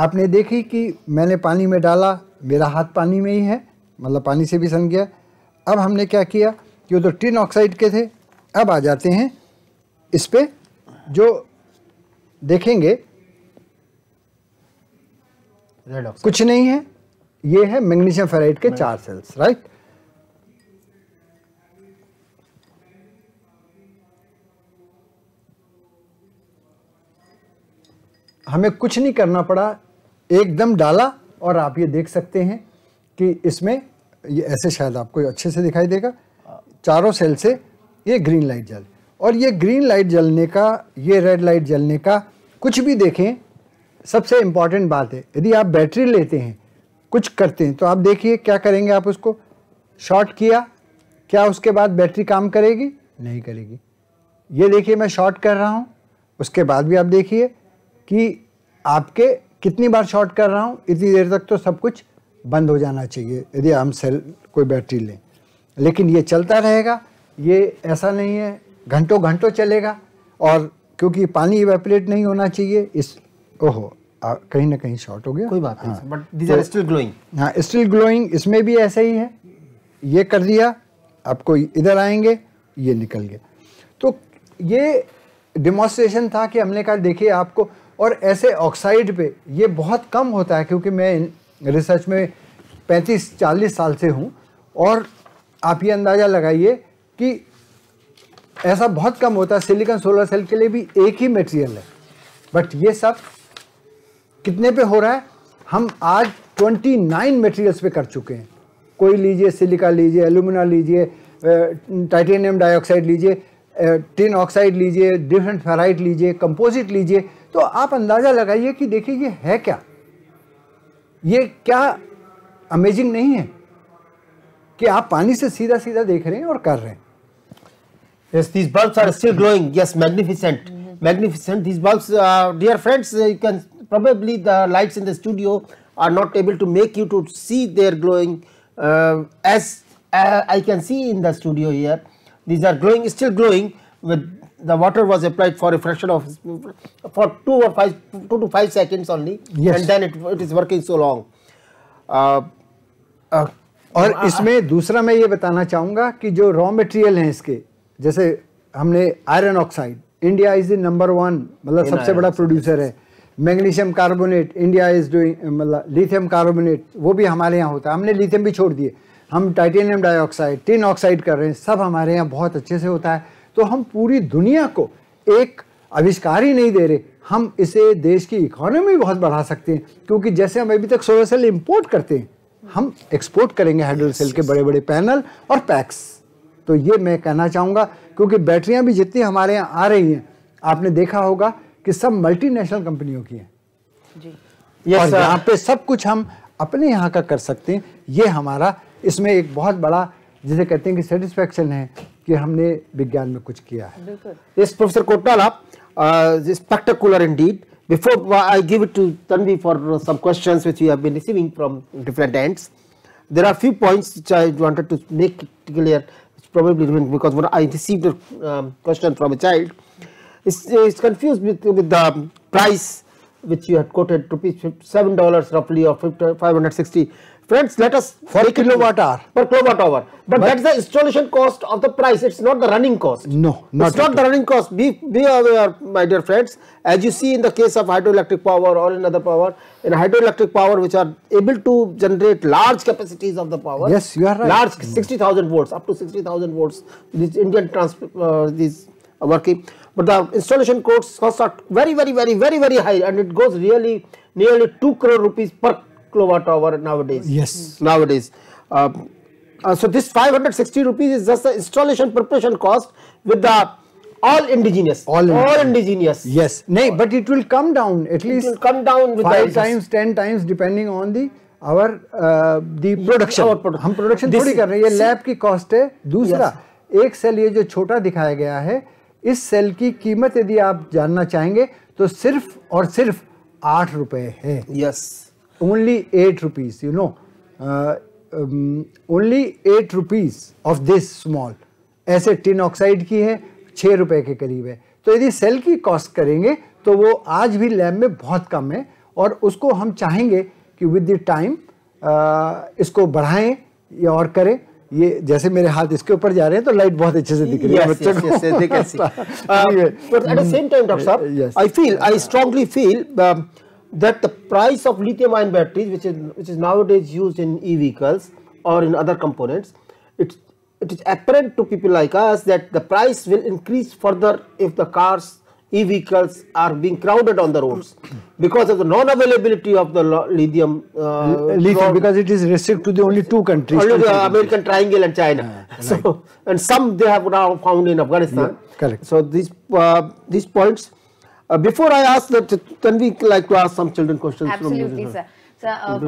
आपने देखी कि मैंने पानी में डाला मेरा हाथ पानी में ही है मतलब पानी से भी सन गया अब हमने क्या किया कि वो तो टिन ऑक्साइड के थे अब आ जाते हैं इस पर जो देखेंगे कुछ नहीं है ये है मैग्नीशियम फेराइड के चार सेल्स राइट हमें कुछ नहीं करना पड़ा एकदम डाला और आप ये देख सकते हैं कि इसमें ये ऐसे शायद आपको अच्छे से दिखाई देगा चारों सेल से ये ग्रीन लाइट जल और ये ग्रीन लाइट जलने का ये रेड लाइट जलने का कुछ भी देखें सबसे इम्पॉर्टेंट बात है यदि आप बैटरी लेते हैं कुछ करते हैं तो आप देखिए क्या करेंगे आप उसको शॉर्ट किया क्या उसके बाद बैटरी काम करेगी नहीं करेगी ये देखिए मैं शॉर्ट कर रहा हूँ उसके बाद भी आप देखिए कि आपके कितनी बार शॉर्ट कर रहा हूँ इतनी देर तक तो सब कुछ बंद हो जाना चाहिए यदि हम सेल कोई बैटरी लें लेकिन ये चलता रहेगा ये ऐसा नहीं है घंटों घंटों चलेगा और क्योंकि पानी इवेपरेट नहीं होना चाहिए इस ओहो कहीं ना कहीं शॉर्ट हो गया कोई बात नहीं but these are still glowing हाँ स्टिल ग्लोइंग तो- हाँ, इसमें भी ऐसा ही है ये कर दिया आपको इधर आएंगे ये निकल गया तो ये डिमॉन्स्ट्रेशन था कि हमने कहा देखिए आपको और ऐसे ऑक्साइड पे ये बहुत कम होता है क्योंकि मैं रिसर्च में 35-40 साल से हूँ और आप ये अंदाज़ा लगाइए कि ऐसा बहुत कम होता है सिलिकॉन सोलर सेल के लिए भी एक ही मटेरियल है बट ये सब कितने पे हो रहा है हम आज 29 मटेरियल्स पे कर चुके हैं कोई लीजिए सिलिका लीजिए एलुमिना लीजिए टाइटेनियम डाइऑक्साइड लीजिए टिन ऑक्साइड लीजिए डिफरेंट फेराइट लीजिए कंपोजिट लीजिए तो आप अंदाज़ा लगाइए कि देखिए ये है क्या ये क्या अमेजिंग नहीं है कि आप पानी से सीधा सीधा देख रहे हैं और कर रहे हैं yes these bulbs are still glowing yes magnificent mm -hmm. magnificent these bulbs uh, dear friends you can probably the lights in the studio are not able to make you to see their glowing uh, as uh, i can see in the studio here these are glowing still glowing with the water was applied for a fraction of for two or five two to five seconds only yes. and then it, it is working so long uh, uh, और इसमें दूसरा मैं ये बताना चाहूँगा कि जो रॉ मटेरियल हैं इसके जैसे हमने iron oxide India is the number one मतलब सबसे बड़ा प्रोड्यूसर है magnesium carbonate India is doing मतलब लिथियम कार्बोनेट वो भी हमारे यहाँ होता है हमने लिथियम भी छोड़ दिए हम टाइटेनियम डाइऑक्साइड टिन ऑक्साइड कर रहे हैं सब हमारे यहाँ बहुत अच्छे से होता है तो हम पूरी दुनिया को एक आविष्कार ही नहीं दे रहे हम इसे देश की इकोनॉमी बहुत बढ़ा सकते हैं क्योंकि जैसे हम अभी तक सोलर सेल इम्पोर्ट करते हैं हम एक्सपोर्ट करेंगे हाइड्रोल सेल के बड़े बड़े पैनल और पैक्स तो ये मैं कहना चाहूँगा क्योंकि बैटरियाँ भी जितनी हमारे यहाँ आ रही हैं आपने देखा होगा कि सब मल्टीनेशनल कंपनियों की हैं जी और यहाँ पे सब कुछ हम अपने यहाँ का कर सकते हैं ये हमारा इसमें एक बहुत बड़ा जिसे कहते हैं कि सेटिस्फेक्शन है कि हमने विज्ञान में कुछ किया है यस प्रोफेसर कोटनाल आप spectacular indeed before I give it to Tanvi for some questions which we have been receiving from different ends, there are few points which I wanted to make it clear, which probably because when I received a um, question from a child, it's, it's confused with, with the price which you had quoted, rupees seven dollars roughly or five hundred sixty Friends, let us for kilowatt hour per kilowatt hour. But, but, that's the installation cost of the price. It's not the running cost. No, not it's not the running cost. Be be aware, my dear friends. As you see in the case of hydroelectric power or in other power, in hydroelectric power, which are able to generate large capacities of the power. Yes, you are right. Large sixty thousand volts, up to sixty thousand volts. These Indian trans uh, these are uh, working, but the installation costs costs are very, very, very, very, very high, and it goes really nearly two crore rupees per kilowatt hour nowadays. Yes. Nowadays. Um, uh, so this 560 rupees is just the installation preparation cost with the all indigenous. All indigenous. All indigenous. Yes. Nay, but it will come down at it least. It will come down with five times, 10 times, depending on the our uh, the production. Our production. hum production थोड़ी कर रहे हैं ये lab ki cost hai dusra yes. एक सेल ये जो छोटा दिखाया गया है इस सेल की कीमत यदि आप जानना चाहेंगे तो सिर्फ और सिर्फ आठ रुपए है yes yes. only 8 rupees, you know. Uh, um, only 8 rupees of this small. ऐसे टिन ऑक्साइड की है छः रुपए के करीब है तो यदि सेल की कॉस्ट करेंगे तो वो आज भी लैब में बहुत कम है और उसको हम चाहेंगे कि विद द टाइम इसको बढ़ाएं या और करें ये जैसे मेरे हाथ इसके ऊपर जा रहे हैं तो लाइट बहुत अच्छे से दिख रही है बच्चों को at the same time doctor साहब I feel I strongly feel that the price of lithium ion batteries which is which is nowadays used in e-vehicles or in other components it it is apparent to people like us that the price will increase further if the cars e-vehicles are being crowded on the roads because of the non-availability of the lithium. Uh, lithium because it is restricted to the only two countries. Only the countries. American Triangle and China. <laughs> so and some they have now found in Afghanistan. Yeah, correct. So these uh, these points Uh, before I ask that, we like to ask some children questions. Absolutely, from uh-huh. Sir, uh, uh,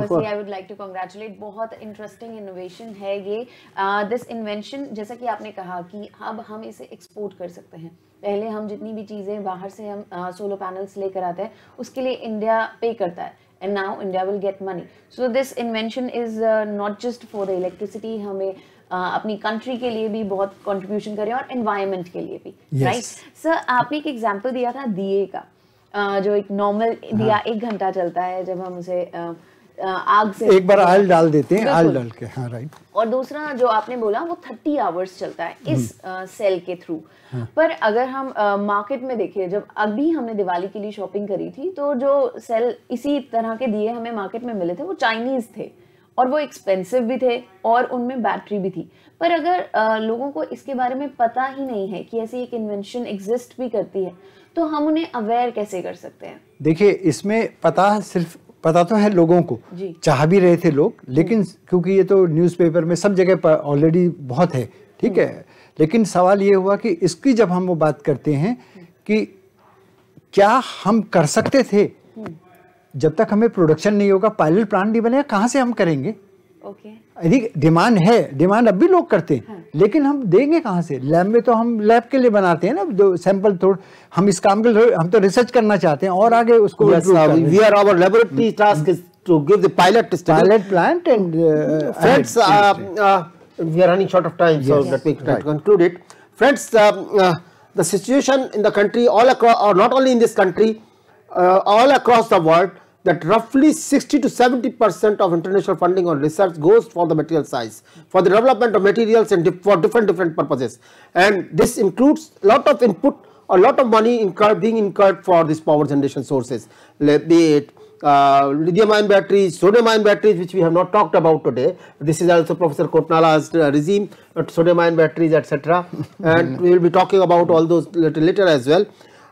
जैसा कि आपने कहा कि अब हम इसे एक्सपोर्ट कर सकते हैं पहले हम जितनी भी चीज़ें बाहर से हम पैनल्स uh, लेकर आते हैं उसके लिए इंडिया पे करता है and now India will get money so this invention is not just for the electricity हमें अपनी कंट्री के लिए भी बहुत कंट्रीब्यूशन करें और एनवायरमेंट के लिए भी राइट सर आपने एक एग्जांपल दिया था दिए का जो एक नॉर्मल हाँ। दिया एक घंटा चलता है जब हम उसे आग से एक बार आयल डाल देते हैं आयल डाल के हाँ राइट और दूसरा जो आपने बोला वो थर्टी आवर्स चलता है हम्म। इस सेल के थ्रू हाँ. पर अगर हम मार्केट में देखें जब अभी हमने दिवाली के लिए शॉपिंग करी थी तो जो सेल इसी तरह के दिए हमें मार्केट में मिले थे वो चाइनीज थे और वो एक्सपेंसिव भी थे और उनमें बैटरी भी थी पर अगर आ, लोगों को इसके बारे में पता ही नहीं है कि ऐसी एक इन्वेंशन एग्जिस्ट भी करती है तो हम उन्हें अवेयर कैसे कर सकते हैं देखिए इसमें पता सिर्फ पता तो है लोगों को चाह भी रहे थे लोग लेकिन क्योंकि ये तो न्यूज़पेपर में सब जगह ऑलरेडी बहुत है ठीक है लेकिन सवाल ये हुआ कि इसकी जब हम वो बात करते हैं कि क्या हम कर सकते थे जब तक हमें प्रोडक्शन नहीं होगा पायलल प्लांट नहीं बनेगा कहाँ से हम करेंगे यदि okay. डिमांड है डिमांड अब भी लोग करते हैं हाँ। लेकिन हम देंगे कहाँ से लैब में तो हम लैब के लिए बनाते हैं ना जो सैंपल थोड़ा हम इस काम के लिए हम तो रिसर्च करना चाहते हैं और आगे उसको we are our laboratory task to give the pilot pilot plant and uh, friends uh, uh, we are running short of time yes. so yes. let me try right. to conclude it friends the situation in the country all across or not only in this country all across the world that roughly 60 to 70 percent of international funding on research goes for the material science for the development of materials and for different different purposes and this includes a lot of input a lot of money incurred being incurred for these power generation sources be it uh, lithium ion batteries, sodium ion batteries which we have not talked about today. This is also Professor Kotnala's uh, regime, uh, sodium ion batteries etc. and we will be talking about all those later as well.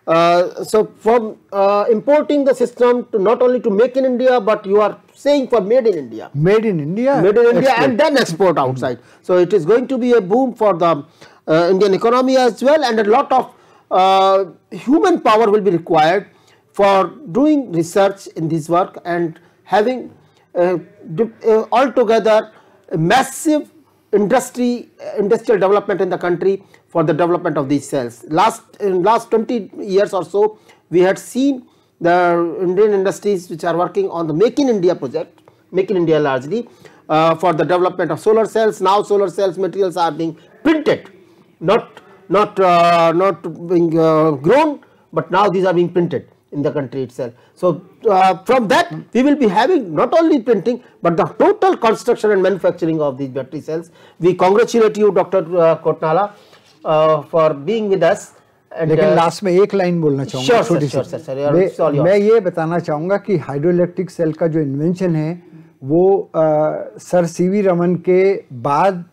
Uh, so from uh, importing the system to not only to make in India, but you are saying for made in India. Made in India. Made in India export. and then export mm-hmm. outside. Mm -hmm. So it is going to be a boom for the uh, Indian economy as well and a lot of uh, human power will be required for doing research in this work and having uh, altogether a massive industry industrial development in the country for the development of these cells. Last in last 20 years or so, we had seen the Indian industries which are working on the Make in India project, Make in India largely, uh, for the development of solar cells. Now solar cells materials are being printed, not not uh, not being uh, grown, but now these are being printed in the country itself. So uh, from that we will be having not only printing but the total construction and manufacturing of these battery cells. We congratulate you Dr. Uh, Kotnala for being with us लेकिन लास्ट uh, में एक लाइन बोलना चाहूंगा छोटी sure, sure, sure, मैं ये बताना चाहूंगा कि हाइड्रो इलेक्ट्रिक सेल का जो इन्वेंशन है वो आ, सर सीवी रमन के बाद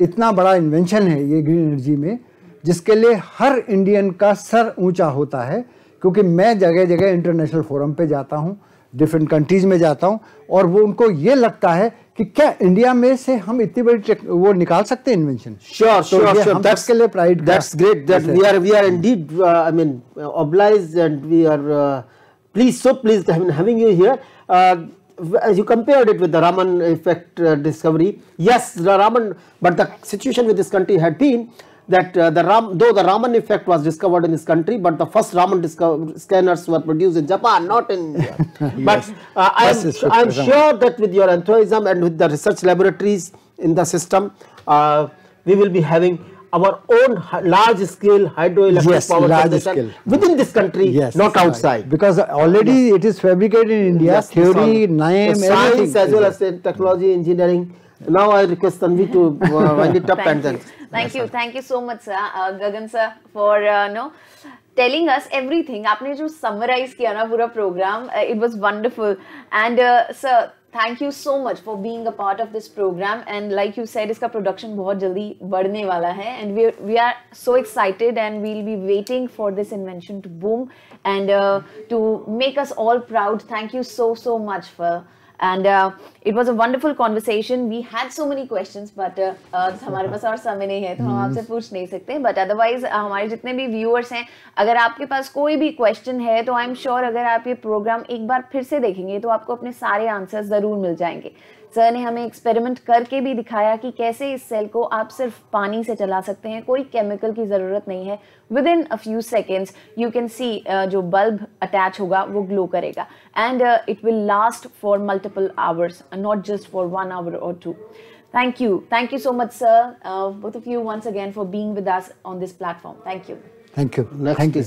इतना बड़ा इन्वेंशन है ये ग्रीन एनर्जी में जिसके लिए हर इंडियन का सर ऊंचा होता है क्योंकि मैं जगह जगह इंटरनेशनल फोरम पे जाता हूँ डिफरेंट कंट्रीज़ में जाता हूँ और वो उनको ये लगता है कि क्या इंडिया में से हम इतनी बड़ी वो निकाल सकते हैं invention sure sure sure that's के लिए pride that's great that we are we are indeed I mean oblige and we are please so please I mean having you here as you compared it with the raman effect uh, discovery yes the raman but the situation with this country had that uh, the Ram, though the Raman effect was discovered in this country, but the first Raman scanners were produced in Japan, not in India. <laughs> yes. But uh, I am, sure that with your enthusiasm and with the research laboratories in the system, uh, we will be having our own large scale hydroelectric yes, power scale. within this country, yes, not outside. Right. Because already it is fabricated in India, yes, theory, name, so Science as well as technology, engineering, Now I request Tanvi to uh, <laughs> wind it up and then. Thank you, thank you so much, sir, uh, Gagan sir, for uh, no telling us everything आपने जो समराइज किया ना पूरा programme it was wonderful and sir thank you so much for being a part of this programme and like you said इसका प्रोडक्शन बहुत जल्दी बढ़ने वाला है and we we are so excited and we'll be waiting for this invention to boom and to make us all proud thank you so so much for and it uh, it was a wonderful conversation we had so many questions uh, uh, हमारे पास और समय नहीं है तो हम आपसे हम्म। पूछ नहीं सकते बट अदरवाइज हमारे जितने भी व्यूअर्स हैं अगर आपके पास कोई भी क्वेश्चन है तो आई एम श्योर अगर आप ये प्रोग्राम एक बार फिर से देखेंगे तो आपको अपने सारे आंसर जरूर मिल जाएंगे सर ने हमें एक्सपेरिमेंट करके भी दिखाया कि कैसे इस सेल को आप सिर्फ पानी से चला सकते हैं कोई केमिकल की ज़रूरत नहीं है within a few seconds you can see जो बल्ब अटैच होगा वो ग्लो करेगा and it will last for multiple hours not just for one hour और to thank you thank you so much sir both of you once again for being with us on this platform thank you thank you thank you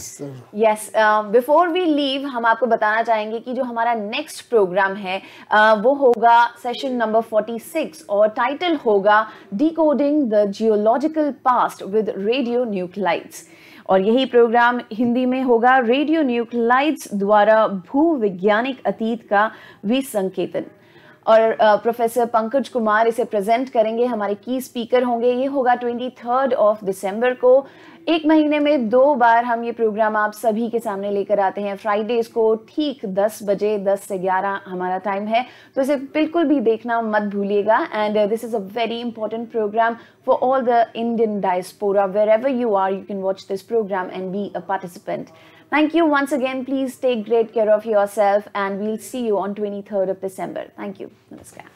yes before we leave हम आपको बताना चाहेंगे कि जो हमारा नेक्स्ट प्रोग्राम है uh, वो होगा सेशन नंबर 46 और टाइटल होगा decoding the geological past with radionuclides और यही प्रोग्राम हिंदी में होगा रेडियो न्यूक्लाइड्स द्वारा भू वैज्ञानिक अतीत का विसंकेतन और प्रोफेसर पंकज कुमार इसे प्रेजेंट करेंगे हमारे की स्पीकर होंगे ये होगा ट्वेंटी थर्ड ऑफ दिसंबर को एक महीने में दो बार हम ये प्रोग्राम आप सभी के सामने लेकर आते हैं फ्राइडेज को ठीक 10 बजे 10 से 11 हमारा टाइम है तो इसे बिल्कुल भी देखना मत भूलिएगा and this is a very important programme for all the Indian diaspora wherever you are you can watch this programme and be a participant thank you once again please take great care of yourself and we'll see you on twenty third of December thank you नमस्कार